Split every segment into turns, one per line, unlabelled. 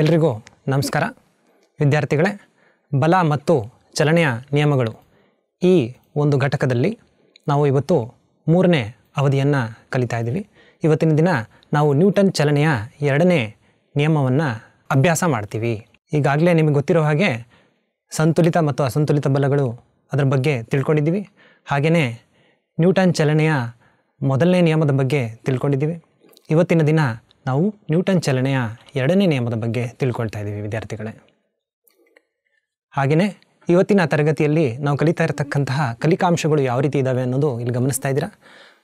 ಎಲ್ರಿಗೂ ನಮಸ್ಕಾರ ವಿದ್ಯಾರ್ಥಿಗಳೇ ಬಲ ಮತ್ತು ಚಲನೆಯ ನಿಯಮಗಳು ಈ ಒಂದು ಘಟಕದಲ್ಲಿ ನಾವು ಇವತ್ತು ಮೂರನೇ ಅವಧಿಯನ್ನು ಕಲಿತಾ ಇದ್ದೀವಿ ಇವತ್ತಿನ ದಿನ ನಾವು ನ್ಯೂಟನ್ ಚಲನೆಯ ಎರಡನೇ ನಿಯಮವನ್ನು ಅಭ್ಯಾಸ ಮಾಡ್ತೀವಿ ಈಗಾಗಲೇ ನಿಮಗೆ ಗೊತ್ತಿರೋ ಹಾಗೆ ಸಂತುಲಿತ ಮತ್ತು ಅಸಂತುಲಿತ ಬಲಗಳು ಅದರ ಬಗ್ಗೆ ತಿಳ್ಕೊಂಡಿದ್ದೀವಿ ಹಾಗೆಯೇ ನ್ಯೂಟನ್ ಚಲನೆಯ ಮೊದಲನೇ ನಿಯಮದ ಬಗ್ಗೆ ತಿಳ್ಕೊಂಡಿದ್ದೀವಿ ಇವತ್ತಿನ ದಿನ ನಾವು ನ್ಯೂಟನ್ ಚಲನೆಯ ಎರಡನೇ ನಿಯಮದ ಬಗ್ಗೆ ತಿಳ್ಕೊಳ್ತಾ ಇದ್ದೀವಿ ವಿದ್ಯಾರ್ಥಿಗಳೇ ಹಾಗೆಯೇ ಇವತ್ತಿನ ತರಗತಿಯಲ್ಲಿ ನಾವು ಕಲಿತಾ ಇರತಕ್ಕಂತಹ ಕಲಿಕಾಂಶಗಳು ಯಾವ ರೀತಿ ಇದ್ದಾವೆ ಅನ್ನೋದು ಇಲ್ಲಿ ಗಮನಿಸ್ತಾ ಇದ್ದೀರಾ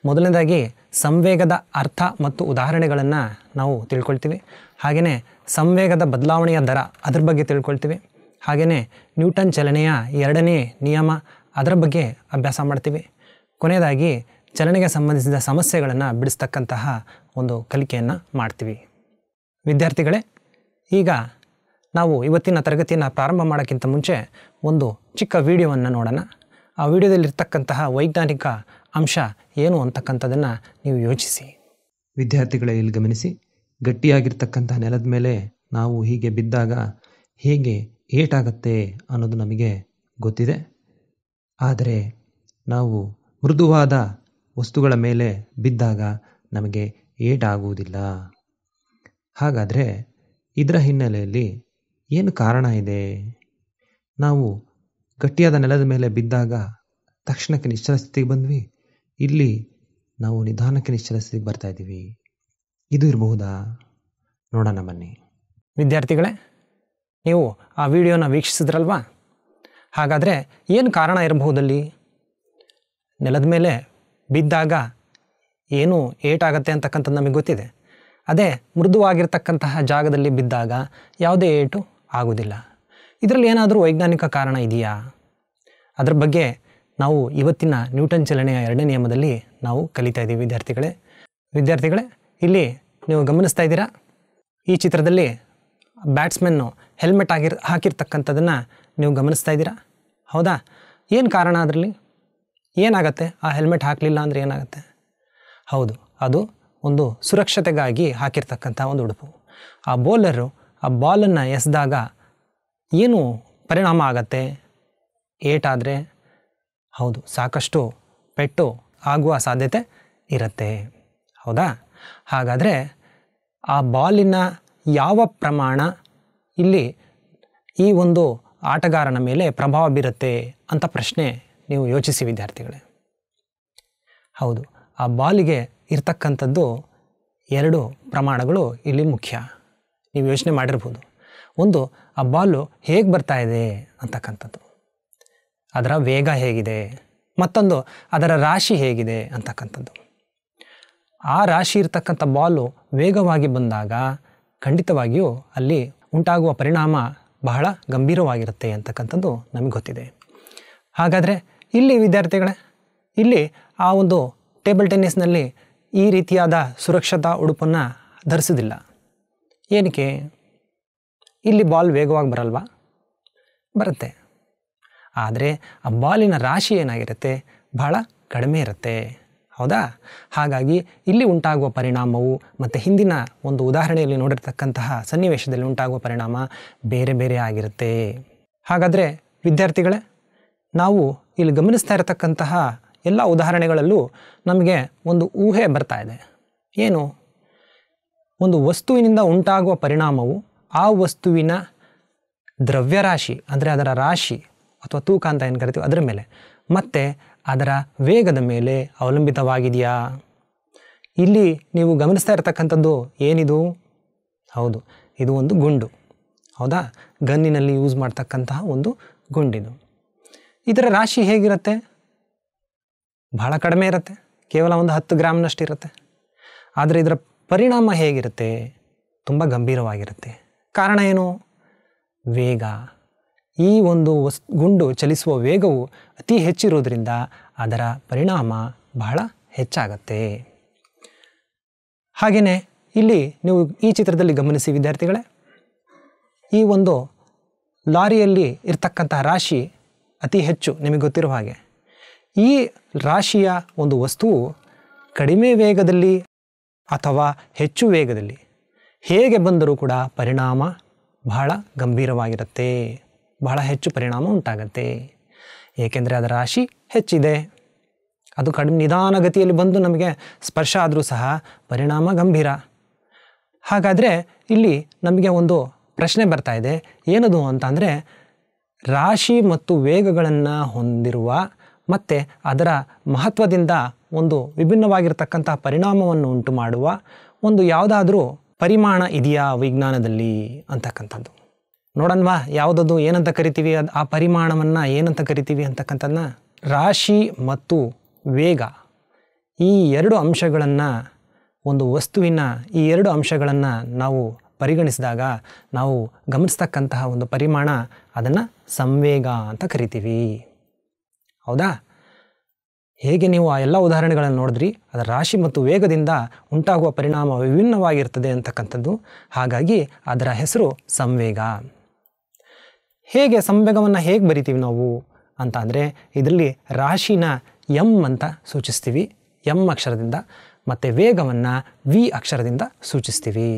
ಮೊದಲನೇದಾಗಿ ಸಂವೇಗದ ಅರ್ಥ ಮತ್ತು ಉದಾಹರಣೆಗಳನ್ನು ನಾವು ತಿಳ್ಕೊಳ್ತೀವಿ ಹಾಗೆಯೇ ಸಂವೇಗದ ಬದಲಾವಣೆಯ ದರ ಅದರ ಬಗ್ಗೆ ತಿಳ್ಕೊಳ್ತೀವಿ ಹಾಗೆಯೇ ನ್ಯೂಟನ್ ಚಲನೆಯ ಎರಡನೇ ನಿಯಮ ಅದರ ಬಗ್ಗೆ ಅಭ್ಯಾಸ ಮಾಡ್ತೀವಿ ಕೊನೆಯದಾಗಿ ಚಲನೆಗೆ ಸಂಬಂಧಿಸಿದ ಸಮಸ್ಯೆಗಳನ್ನು ಬಿಡಿಸ್ತಕ್ಕಂತಹ ಒಂದು ಕಲಿಕೆಯನ್ನು ಮಾಡ್ತೀವಿ ವಿದ್ಯಾರ್ಥಿಗಳೇ ಈಗ ನಾವು ಇವತ್ತಿನ ತರಗತಿಯನ್ನು ಪ್ರಾರಂಭ ಮಾಡೋಕ್ಕಿಂತ ಮುಂಚೆ ಒಂದು ಚಿಕ್ಕ ವಿಡಿಯೋವನ್ನು ನೋಡೋಣ ಆ ವಿಡಿಯೋದಲ್ಲಿರ್ತಕ್ಕಂತಹ ವೈಜ್ಞಾನಿಕ ಅಂಶ ಏನು ಅಂತಕ್ಕಂಥದ್ದನ್ನು ನೀವು ಯೋಚಿಸಿ ವಿದ್ಯಾರ್ಥಿಗಳೇ ಇಲ್ಲಿ ಗಮನಿಸಿ ಗಟ್ಟಿಯಾಗಿರ್ತಕ್ಕಂತಹ ನೆಲದ ಮೇಲೆ ನಾವು ಹೀಗೆ ಬಿದ್ದಾಗ ಹೇಗೆ ಏಟಾಗತ್ತೆ ಅನ್ನೋದು ನಮಗೆ ಗೊತ್ತಿದೆ ಆದರೆ ನಾವು ಮೃದುವಾದ ವಸ್ತುಗಳ ಮೇಲೆ ಬಿದ್ದಾಗ ನಮಗೆ ಏಟಾಗುವುದಿಲ್ಲ ಹಾಗಾದರೆ ಇದರ ಹಿನ್ನೆಲೆಯಲ್ಲಿ ಏನು ಕಾರಣ ಇದೆ ನಾವು ಗಟ್ಟಿಯಾದ ನೆಲದ ಮೇಲೆ ಬಿದ್ದಾಗ ತಕ್ಷಣಕ್ಕೆ ನಿಶ್ಚಲ ಸ್ಥಿತಿಗೆ ಬಂದ್ವಿ ಇಲ್ಲಿ ನಾವು ನಿಧಾನಕ್ಕೆ ನಿಶ್ಚಲ ಸ್ಥಿತಿಗೆ ಬರ್ತಾ ಇದ್ದೀವಿ ಇದು ಇರಬಹುದಾ ನೋಡೋಣ ಬನ್ನಿ ವಿದ್ಯಾರ್ಥಿಗಳೇ ನೀವು ಆ ವಿಡಿಯೋನ ವೀಕ್ಷಿಸಿದ್ರಲ್ವಾ ಹಾಗಾದರೆ ಏನು ಕಾರಣ ಇರಬಹುದಲ್ಲಿ ನೆಲದ ಮೇಲೆ ಬಿದ್ದಾಗ ಏನು ಏಟಾಗತ್ತೆ ಅಂತಕ್ಕಂಥದ್ದು ನಮಗೆ ಗೊತ್ತಿದೆ ಅದೇ ಮೃದುವಾಗಿರ್ತಕ್ಕಂತಹ ಜಾಗದಲ್ಲಿ ಬಿದ್ದಾಗ ಯಾವುದೇ ಏಟು ಆಗೋದಿಲ್ಲ ಇದರಲ್ಲಿ ಏನಾದರೂ ವೈಜ್ಞಾನಿಕ ಕಾರಣ ಇದೆಯಾ ಅದರ ಬಗ್ಗೆ ನಾವು ಇವತ್ತಿನ ನ್ಯೂಟನ್ ಚಲನೆಯ ಎರಡನೇ ನಿಯಮದಲ್ಲಿ ನಾವು ಕಲಿತಾ ಇದ್ದೀವಿ ವಿದ್ಯಾರ್ಥಿಗಳೇ ವಿದ್ಯಾರ್ಥಿಗಳೇ ಇಲ್ಲಿ ನೀವು ಗಮನಿಸ್ತಾ ಇದ್ದೀರಾ ಈ ಚಿತ್ರದಲ್ಲಿ ಬ್ಯಾಟ್ಸ್ಮನ್ನು ಹೆಲ್ಮೆಟ್ ಆಗಿರ್ ಹಾಕಿರ್ತಕ್ಕಂಥದ್ದನ್ನು ನೀವು ಗಮನಿಸ್ತಾ ಇದ್ದೀರಾ ಹೌದಾ ಏನು ಕಾರಣ ಅದರಲ್ಲಿ ಏನಾಗುತ್ತೆ ಆ ಹೆಲ್ಮೆಟ್ ಹಾಕಲಿಲ್ಲ ಅಂದರೆ ಏನಾಗುತ್ತೆ ಹೌದು ಅದು ಒಂದು ಸುರಕ್ಷತೆಗಾಗಿ ಹಾಕಿರ್ತಕ್ಕಂಥ ಒಂದು ಉಡುಪು ಆ ಬೌಲರು ಆ ಬಾಲನ್ನು ಎಸೆದಾಗ ಏನು ಪರಿಣಾಮ ಆಗತ್ತೆ ಏಟಾದರೆ ಹೌದು ಸಾಕಷ್ಟು ಪೆಟ್ಟು ಆಗುವ ಸಾಧ್ಯತೆ ಇರುತ್ತೆ ಹೌದಾ ಹಾಗಾದರೆ ಆ ಬಾಲಿನ ಯಾವ ಪ್ರಮಾಣ ಇಲ್ಲಿ ಈ ಒಂದು ಆಟಗಾರನ ಮೇಲೆ ಪ್ರಭಾವ ಬೀರುತ್ತೆ ಅಂತ ಪ್ರಶ್ನೆ ನೀವು ಯೋಚಿಸಿ ವಿದ್ಯಾರ್ಥಿಗಳೇ ಹೌದು ಆ ಬಾಲಿಗೆ ಇರ್ತಕ್ಕಂಥದ್ದು ಎರಡು ಪ್ರಮಾಣಗಳು ಇಲ್ಲಿ ಮುಖ್ಯ ನೀವು ಯೋಚನೆ ಮಾಡಿರ್ಬೋದು ಒಂದು ಆ ಬಾಲು ಹೇಗೆ ಬರ್ತಾ ಇದೆ ಅಂತಕ್ಕಂಥದ್ದು ಅದರ ವೇಗ ಹೇಗಿದೆ ಮತ್ತೊಂದು ಅದರ ರಾಶಿ ಹೇಗಿದೆ ಅಂತಕ್ಕಂಥದ್ದು ಆ ರಾಶಿ ಇರತಕ್ಕಂಥ ಬಾಲು ವೇಗವಾಗಿ ಬಂದಾಗ ಖಂಡಿತವಾಗಿಯೂ ಅಲ್ಲಿ ಉಂಟಾಗುವ ಪರಿಣಾಮ ಬಹಳ ಗಂಭೀರವಾಗಿರುತ್ತೆ ಅಂತಕ್ಕಂಥದ್ದು ನಮಗೆ ಗೊತ್ತಿದೆ ಹಾಗಾದರೆ ಇಲ್ಲಿ ವಿದ್ಯಾರ್ಥಿಗಳೇ ಇಲ್ಲಿ ಆ ಒಂದು ಟೇಬಲ್ ಟೆನ್ನಿಸ್ನಲ್ಲಿ ಈ ರೀತಿಯಾದ ಸುರಕ್ಷತಾ ಉಡುಪನ್ನು ಧರಿಸೋದಿಲ್ಲ ಏನಕ್ಕೆ ಇಲ್ಲಿ ಬಾಲ್ ವೇಗವಾಗಿ ಬರಲ್ವಾ ಬರುತ್ತೆ ಆದರೆ ಆ ಬಾಲಿನ ರಾಶಿ ಏನಾಗಿರುತ್ತೆ ಬಹಳ ಕಡಿಮೆ ಇರುತ್ತೆ ಹೌದಾ ಹಾಗಾಗಿ ಇಲ್ಲಿ ಉಂಟಾಗುವ ಪರಿಣಾಮವು ಮತ್ತು ಹಿಂದಿನ ಒಂದು ಉದಾಹರಣೆಯಲ್ಲಿ ನೋಡಿರ್ತಕ್ಕಂತಹ ಸನ್ನಿವೇಶದಲ್ಲಿ ಉಂಟಾಗುವ ಪರಿಣಾಮ ಬೇರೆ ಬೇರೆ ಆಗಿರುತ್ತೆ ಹಾಗಾದರೆ ವಿದ್ಯಾರ್ಥಿಗಳೇ ನಾವು ಇಲ್ಲಿ ಗಮನಿಸ್ತಾ ಇರತಕ್ಕಂತಹ ಎಲ್ಲ ಉದಾಹರಣೆಗಳಲ್ಲೂ ನಮಗೆ ಒಂದು ಊಹೆ ಬರ್ತಾ ಇದೆ ಏನು ಒಂದು ವಸ್ತುವಿನಿಂದ ಉಂಟಾಗುವ ಪರಿಣಾಮವು ಆ ವಸ್ತುವಿನ ದ್ರವ್ಯರಾಶಿ ಅಂದರೆ ಅದರ ರಾಶಿ ಅಥವಾ ತೂಕ ಅಂತ ಏನು ಕರಿತೀವಿ ಅದರ ಮೇಲೆ ಮತ್ತು ಅದರ ವೇಗದ ಮೇಲೆ ಅವಲಂಬಿತವಾಗಿದೆಯಾ ಇಲ್ಲಿ ನೀವು ಗಮನಿಸ್ತಾ ಇರತಕ್ಕಂಥದ್ದು ಏನಿದು ಹೌದು ಇದು ಒಂದು ಗುಂಡು ಹೌದಾ ಗನ್ನಿನಲ್ಲಿ ಯೂಸ್ ಮಾಡ್ತಕ್ಕಂತಹ ಒಂದು ಗುಂಡಿದು ಇದರ ರಾಶಿ ಹೇಗಿರುತ್ತೆ ಬಹಳ ಕಡಿಮೆ ಇರುತ್ತೆ ಕೇವಲ ಒಂದು ಹತ್ತು ಗ್ರಾಮ್ನಷ್ಟು ಇರುತ್ತೆ ಆದರೆ ಇದರ ಪರಿಣಾಮ ಹೇಗಿರುತ್ತೆ ತುಂಬ ಗಂಭೀರವಾಗಿರುತ್ತೆ ಕಾರಣ ಏನು ವೇಗ ಈ ಒಂದು ವಸ್ ಗುಂಡು ಚಲಿಸುವ ವೇಗವು ಅತಿ ಹೆಚ್ಚಿರೋದ್ರಿಂದ ಅದರ ಪರಿಣಾಮ ಬಹಳ ಹೆಚ್ಚಾಗತ್ತೆ ಹಾಗೆಯೇ ಇಲ್ಲಿ ನೀವು ಈ ಚಿತ್ರದಲ್ಲಿ ಗಮನಿಸಿ ವಿದ್ಯಾರ್ಥಿಗಳೇ ಈ ಒಂದು ಲಾರಿಯಲ್ಲಿ ಇರ್ತಕ್ಕಂತಹ ರಾಶಿ ಅತಿ ಹೆಚ್ಚು ನಿಮಗೆ ಗೊತ್ತಿರುವ ಹಾಗೆ ಈ ರಾಶಿಯ ಒಂದು ವಸ್ತುವು ಕಡಿಮೆ ವೇಗದಲ್ಲಿ ಅಥವಾ ಹೆಚ್ಚು ವೇಗದಲ್ಲಿ ಹೇಗೆ ಬಂದರೂ ಕೂಡ ಪರಿಣಾಮ ಬಹಳ ಗಂಭೀರವಾಗಿರುತ್ತೆ ಬಹಳ ಹೆಚ್ಚು ಪರಿಣಾಮ ಉಂಟಾಗತ್ತೆ ಏಕೆಂದರೆ ಅದರ ರಾಶಿ ಹೆಚ್ಚಿದೆ ಅದು ಕಡಿಮೆ ನಿಧಾನಗತಿಯಲ್ಲಿ ಬಂದು ನಮಗೆ ಸ್ಪರ್ಶ ಆದರೂ ಸಹ ಪರಿಣಾಮ ಗಂಭೀರ ಹಾಗಾದರೆ ಇಲ್ಲಿ ನಮಗೆ ಒಂದು ಪ್ರಶ್ನೆ ಬರ್ತಾ ಇದೆ ಏನದು ಅಂತ ಅಂದರೆ ರಾಶಿ ಮತ್ತು ವೇಗಗಳನ್ನು ಹೊಂದಿರುವ ಮತ್ತು ಅದರ ಮಹತ್ವದಿಂದ ಒಂದು ವಿಭಿನ್ನವಾಗಿರತಕ್ಕಂಥ ಪರಿಣಾಮವನ್ನು ಉಂಟು ಮಾಡುವ ಒಂದು ಯಾವುದಾದ್ರೂ ಪರಿಮಾಣ ಇದೆಯಾ ವಿಜ್ಞಾನದಲ್ಲಿ ಅಂತಕ್ಕಂಥದ್ದು ನೋಡೋಣವಾ ಯಾವುದದು ಏನಂತ ಕರಿತೀವಿ ಅದು ಆ ಪರಿಮಾಣವನ್ನು ಏನಂತ ಕರಿತೀವಿ ಅಂತಕ್ಕಂಥದ್ದನ್ನ ರಾಶಿ ಮತ್ತು ವೇಗ ಈ ಎರಡು ಅಂಶಗಳನ್ನು ಒಂದು ವಸ್ತುವಿನ ಈ ಎರಡು ಅಂಶಗಳನ್ನು ನಾವು ಪರಿಗಣಿಸಿದಾಗ ನಾವು ಗಮನಿಸ್ತಕ್ಕಂತಹ ಒಂದು ಪರಿಮಾಣ ಅದನ್ನು ಸಂವೇಗ ಅಂತ ಕರಿತೀವಿ ಹೌದಾ ಹೇಗೆ ನೀವು ಆ ಎಲ್ಲ ಉದಾಹರಣೆಗಳನ್ನು ನೋಡಿದ್ರಿ ಅದರ ರಾಶಿ ಮತ್ತು ವೇಗದಿಂದ ಉಂಟಾಗುವ ಪರಿಣಾಮ ವಿಭಿನ್ನವಾಗಿರ್ತದೆ ಅಂತಕ್ಕಂಥದ್ದು ಹಾಗಾಗಿ ಅದರ ಹೆಸರು ಸಂವೇಗ ಹೇಗೆ ಸಂವೇಗವನ್ನು ಹೇಗೆ ಬರಿತೀವಿ ನಾವು ಅಂತ ಅಂದರೆ ಇದರಲ್ಲಿ ರಾಶಿನ ಎಂ ಅಂತ ಸೂಚಿಸ್ತೀವಿ ಎಂ ಅಕ್ಷರದಿಂದ ಮತ್ತು ವೇಗವನ್ನು ವಿ ಅಕ್ಷರದಿಂದ ಸೂಚಿಸ್ತೀವಿ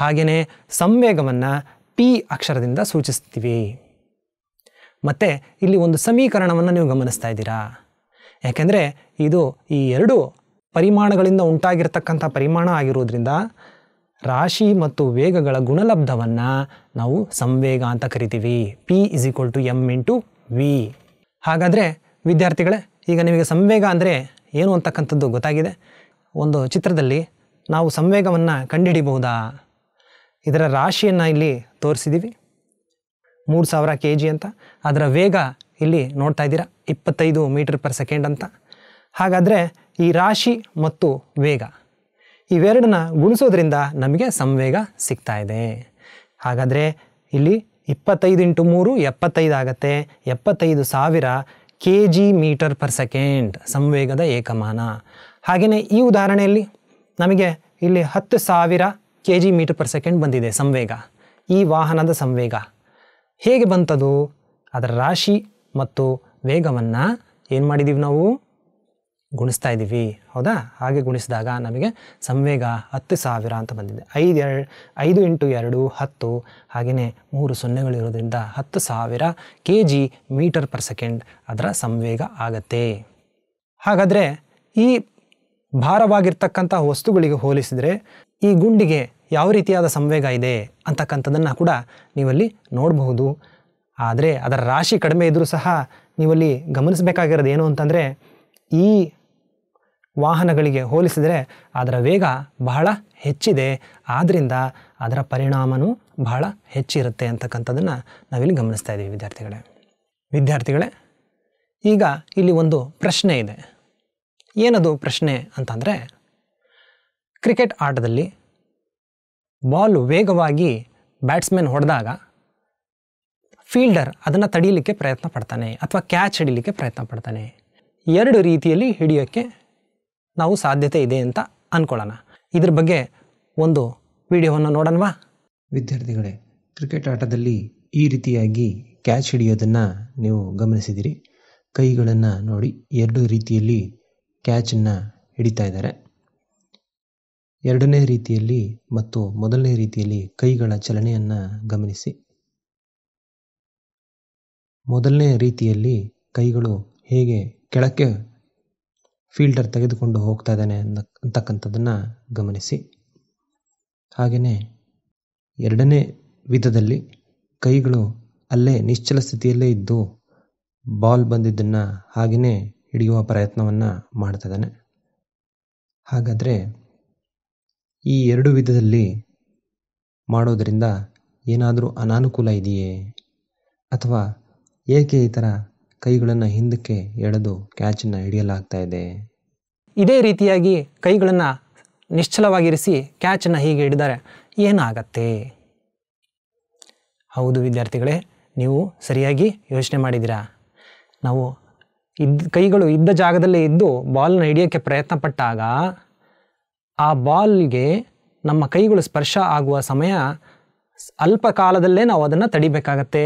ಹಾಗೆಯೇ ಸಂವೇಗವನ್ನು ಪಿ ಅಕ್ಷರದಿಂದ ಸೂಚಿಸ್ತೀವಿ ಮತ್ತು ಇಲ್ಲಿ ಒಂದು ಸಮೀಕರಣವನ್ನು ನೀವು ಗಮನಿಸ್ತಾ ಇದ್ದೀರಾ ಯಾಕೆಂದರೆ ಇದು ಈ ಎರಡು ಪರಿಮಾಣಗಳಿಂದ ಉಂಟಾಗಿರ್ತಕ್ಕಂಥ ಪರಿಮಾಣ ಆಗಿರೋದ್ರಿಂದ ರಾಶಿ ಮತ್ತು ವೇಗಗಳ ಗುಣಲಬ್ಧವನ್ನು ನಾವು ಸಂವೇಗ ಅಂತ ಕರಿತೀವಿ P is equal to M into V ಹಾಗಾದರೆ ವಿದ್ಯಾರ್ಥಿಗಳೇ ಈಗ ನಿಮಗೆ ಸಂವೇಗ ಅಂದರೆ ಏನು ಅಂತಕ್ಕಂಥದ್ದು ಗೊತ್ತಾಗಿದೆ ಒಂದು ಚಿತ್ರದಲ್ಲಿ ನಾವು ಸಂವೇಗವನ್ನು ಕಂಡುಹಿಡಿಬಹುದಾ ಇದರ ರಾಶಿಯನ್ನು ಇಲ್ಲಿ ತೋರಿಸಿದ್ದೀವಿ ಮೂರು ಸಾವಿರ ಕೆ ಜಿ ಅಂತ ಅದರ ವೇಗ ಇಲ್ಲಿ ನೋಡ್ತಾ ಇದ್ದೀರಾ ಇಪ್ಪತ್ತೈದು ಮೀಟರ್ ಪರ್ ಸೆಕೆಂಡ್ ಅಂತ ಹಾಗಾದರೆ ಈ ರಾಶಿ ಮತ್ತು ವೇಗ ಇವೆರಡನ್ನ ಗುಣಿಸೋದ್ರಿಂದ ನಮಗೆ ಸಂವೇಗ ಸಿಗ್ತಾ ಇದೆ ಹಾಗಾದರೆ ಇಲ್ಲಿ ಇಪ್ಪತ್ತೈದು ಇಂಟು ಮೂರು ಎಪ್ಪತ್ತೈದು ಆಗತ್ತೆ ಎಪ್ಪತ್ತೈದು ಸಾವಿರ K G metre per second ಸಂವೇಗದ ಏಕಮಾನ ಹಾಗೆಯೇ ಈ ಉದಾಹರಣೆಯಲ್ಲಿ ನಮಗೆ ಇಲ್ಲಿ ಹತ್ತು ಸಾವಿರ K G metre per second ಬಂದಿದೆ ಸಂವೇಗ ಈ ವಾಹನದ ಸಂವೇಗ ಹೇಗೆ ಬಂತದು ಅದರ ರಾಶಿ ಮತ್ತು ವೇಗವನ್ನು ಏನು ಮಾಡಿದ್ದೀವಿ ನಾವು ಗುಣಿಸ್ತಾ ಇದ್ದೀವಿ ಹೌದಾ ಹಾಗೆ ಗುಣಿಸಿದಾಗ ನಮಗೆ ಸಂವೇಗ ಹತ್ತು ಸಾವಿರ ಅಂತ ಬಂದಿದೆ ಐದು ಎರಡು ಐದು ಇಂಟು ಎರಡು ಹತ್ತು ಹಾಗೆಯೇ ಮೂರು ಸೊನ್ನೆಗಳಿರೋದ್ರಿಂದ ಹತ್ತು ಸಾವಿರ K G metre per second ಅದರ ಸಂವೇಗ ಆಗತ್ತೆ ಹಾಗಾದರೆ ಈ ಭಾರವಾಗಿರ್ತಕ್ಕಂಥ ವಸ್ತುಗಳಿಗೆ ಹೋಲಿಸಿದರೆ ಈ ಗುಂಡಿಗೆ ಯಾವ ರೀತಿಯಾದ ಸಂವೇಗ ಇದೆ ಅಂತಕ್ಕಂಥದ್ದನ್ನು ಕೂಡ ನೀವಲ್ಲಿ ನೋಡಬಹುದು ಆದರೆ ಅದರ ರಾಶಿ ಕಡಿಮೆ ಇದ್ದರೂ ಸಹ ನೀವಲ್ಲಿ ಗಮನಿಸಬೇಕಾಗಿರೋದು ಏನು ಅಂತಂದರೆ ಈ ವಾಹನಗಳಿಗೆ ಹೋಲಿಸಿದರೆ ಅದರ ವೇಗ ಬಹಳ ಹೆಚ್ಚಿದೆ ಆದ್ದರಿಂದ ಅದರ ಪರಿಣಾಮನೂ ಬಹಳ ಹೆಚ್ಚಿರುತ್ತೆ ಅಂತಕ್ಕಂಥದ್ದನ್ನು ನಾವಿಲ್ಲಿ ಗಮನಿಸ್ತಾ ಇದ್ದೀವಿ ವಿದ್ಯಾರ್ಥಿಗಳೇ ವಿದ್ಯಾರ್ಥಿಗಳೇ ಈಗ ಇಲ್ಲಿ ಒಂದು ಪ್ರಶ್ನೆ ಇದೆ ಏನದು ಪ್ರಶ್ನೆ ಅಂತಂದರೆ ಕ್ರಿಕೆಟ್ ಆಟದಲ್ಲಿ ಬಾಲ್ ವೇಗವಾಗಿ ಬ್ಯಾಟ್ಸ್ಮನ್ ಹೊಡೆದಾಗ ಫೀಲ್ಡರ್ ಅದನ್ನು ತಡೀಲಿಕ್ಕೆ ಪ್ರಯತ್ನ ಪಡ್ತಾನೆ ಅಥವಾ ಕ್ಯಾಚ್ ಹಿಡೀಲಿಕ್ಕೆ ಪ್ರಯತ್ನ ಪಡ್ತಾನೆ ಎರಡು ರೀತಿಯಲ್ಲಿ ಹಿಡಿಯೋಕ್ಕೆ ನಾವು ಸಾಧ್ಯತೆ ಇದೆ ಅಂತ ಅಂದ್ಕೊಳ್ಳೋಣ ಇದ್ರ ಬಗ್ಗೆ ಒಂದು ವಿಡಿಯೋವನ್ನು ನೋಡೋಣವಾ ವಿದ್ಯಾರ್ಥಿಗಳೇ ಕ್ರಿಕೆಟ್ ಆಟದಲ್ಲಿ ಈ ರೀತಿಯಾಗಿ ಕ್ಯಾಚ್ ಹಿಡಿಯೋದನ್ನು ನೀವು ಗಮನಿಸಿದಿರಿ ಕೈಗಳನ್ನು ನೋಡಿ ಎರಡು ರೀತಿಯಲ್ಲಿ ಕ್ಯಾಚನ್ನು ಹಿಡಿತಾ ಇದ್ದಾರೆ ಎರಡನೇ ರೀತಿಯಲ್ಲಿ ಮತ್ತು ಮೊದಲನೇ ರೀತಿಯಲ್ಲಿ ಕೈಗಳ ಚಲನೆಯನ್ನು ಗಮನಿಸಿ ಮೊದಲನೇ ರೀತಿಯಲ್ಲಿ ಕೈಗಳು ಹೇಗೆ ಕೆಳಕ್ಕೆ ಫೀಲ್ಡರ್ ತೆಗೆದುಕೊಂಡು ಹೋಗ್ತಾ ಇದ್ದಾನೆ ಅಂತಕ್ಕಂಥದ್ದನ್ನು ಗಮನಿಸಿ ಹಾಗೆಯೇ ಎರಡನೇ ವಿಧದಲ್ಲಿ ಕೈಗಳು ಅಲ್ಲೇ ನಿಶ್ಚಲ ಸ್ಥಿತಿಯಲ್ಲೇ ಇದ್ದು ಬಾಲ್ ಬಂದಿದ್ದನ್ನು ಹಾಗೆಯೇ ಹಿಡಿಯುವ ಪ್ರಯತ್ನವನ್ನು ಮಾಡ್ತಿದ್ದಾನೆ ಹಾಗಾದರೆ ಈ ಎರಡು ವಿಧದಲ್ಲಿ ಮಾಡೋದರಿಂದ ಏನಾದರೂ ಅನಾನುಕೂಲ ಇದೆಯೇ ಅಥವಾ ಏಕೆ ಈ ಥರ ಕೈಗಳನ್ನು ಹಿಂದಕ್ಕೆ ಎಳೆದು ಕ್ಯಾಚನ್ನು ಹಿಡಿಯಲಾಗ್ತಾ ಇದೆ ಇದೇ ರೀತಿಯಾಗಿ ಕೈಗಳನ್ನು ನಿಶ್ಚಲವಾಗಿರಿಸಿ ಕ್ಯಾಚನ್ನು ಹೀಗೆ ಹಿಡಿದರೆ ಏನಾಗತ್ತೆ ಹೌದು ವಿದ್ಯಾರ್ಥಿಗಳೇ ನೀವು ಸರಿಯಾಗಿ ಯೋಚನೆ ಮಾಡಿದ್ದೀರಾ ನಾವು ಇದ್ದ ಕೈಗಳು ಇದ್ದ ಜಾಗದಲ್ಲೇ ಇದ್ದು ಬಾಲ್ನ ಹಿಡಿಯೋಕ್ಕೆ ಪ್ರಯತ್ನ ಪಟ್ಟಾಗ ಆ ಬಾಲ್ಗೆ ನಮ್ಮ ಕೈಗಳು ಸ್ಪರ್ಶ ಆಗುವ ಸಮಯ ಅಲ್ಪ ಕಾಲದಲ್ಲೇ ನಾವು ಅದನ್ನು ತಡಿಬೇಕಾಗತ್ತೆ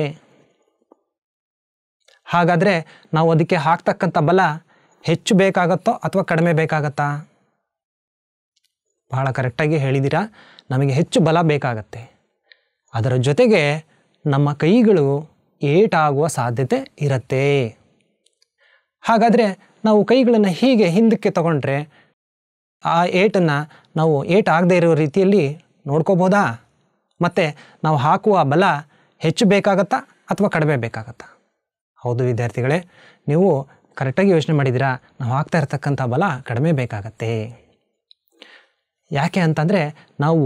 ಹಾಗಾದರೆ ನಾವು ಅದಕ್ಕೆ ಹಾಕ್ತಕ್ಕಂಥ ಬಲ ಹೆಚ್ಚು ಬೇಕಾಗತ್ತೋ ಅಥವಾ ಕಡಿಮೆ ಬೇಕಾಗತ್ತಾ ಬಹಳ ಕರೆಕ್ಟಾಗಿ ಹೇಳಿದ್ದೀರಾ ನಮಗೆ ಹೆಚ್ಚು ಬಲ ಬೇಕಾಗತ್ತೆ ಅದರ ಜೊತೆಗೆ ನಮ್ಮ ಕೈಗಳು ಏಟಾಗುವ ಸಾಧ್ಯತೆ ಇರುತ್ತೆ ಹಾಗಾದರೆ ನಾವು ಕೈಗಳನ್ನು ಹೀಗೆ ಹಿಂದಕ್ಕೆ ತಗೊಂಡ್ರೆ ಆ ಏಟನ್ನು ನಾವು ಏಟ್ ಆಗದೇ ಇರೋ ರೀತಿಯಲ್ಲಿ ನೋಡ್ಕೋಬೋದಾ ಮತ್ತು ನಾವು ಹಾಕುವ ಬಲ ಹೆಚ್ಚು ಬೇಕಾಗತ್ತಾ ಅಥವಾ ಕಡಿಮೆ ಬೇಕಾಗತ್ತಾ ಹೌದು ವಿದ್ಯಾರ್ಥಿಗಳೇ ನೀವು ಕರೆಕ್ಟಾಗಿ ಯೋಚನೆ ಮಾಡಿದ್ದೀರಾ ನಾವು ಹಾಕ್ತಾ ಇರ್ತಕ್ಕಂಥ ಬಲ ಕಡಿಮೆ ಬೇಕಾಗತ್ತೆ ಯಾಕೆ ಅಂತಂದರೆ ನಾವು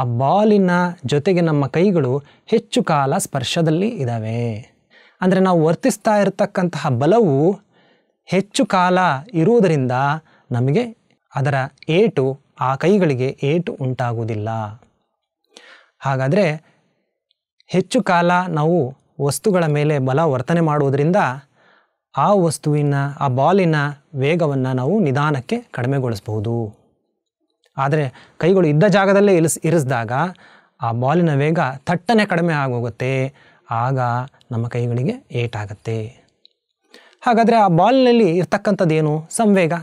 ಆ ಬಾಲಿನ ಜೊತೆಗೆ ನಮ್ಮ ಕೈಗಳು ಹೆಚ್ಚು ಕಾಲ ಸ್ಪರ್ಶದಲ್ಲಿ ಇದ್ದಾವೆ ಅಂದರೆ ನಾವು ವರ್ತಿಸ್ತಾ ಇರತಕ್ಕಂತಹ ಬಲವು ಹೆಚ್ಚು ಕಾಲ ಇರುವುದರಿಂದ ನಮಗೆ ಅದರ ಏಟು ಆ ಕೈಗಳಿಗೆ ಏಟು ಉಂಟಾಗುವುದಿಲ್ಲ ಹಾಗಾದರೆ ಹೆಚ್ಚು ಕಾಲ ನಾವು ವಸ್ತುಗಳ ಮೇಲೆ ಬಲ ವರ್ತನೆ ಮಾಡುವುದರಿಂದ ಆ ವಸ್ತುವಿನ ಆ ಬಾಲಿನ ವೇಗವನ್ನು ನಾವು ನಿಧಾನಕ್ಕೆ ಕಡಿಮೆಗೊಳಿಸಬಹುದು ಆದರೆ ಕೈಗಳು ಇದ್ದ ಜಾಗದಲ್ಲೇ ಇರಿಸ್ ಇರಿಸಿದಾಗ ಆ ಬಾಲಿನ ವೇಗ ಥಟ್ಟನೆ ಕಡಿಮೆ ಆಗೋಗುತ್ತೆ ಆಗ ನಮ್ಮ ಕೈಗಳಿಗೆ ಏಟಾಗುತ್ತೆ ಹಾಗಾದರೆ ಆ ಬಾಲ್ನಲ್ಲಿ ಇರ್ತಕ್ಕಂಥದ್ದೇನು ಸಂವೇಗ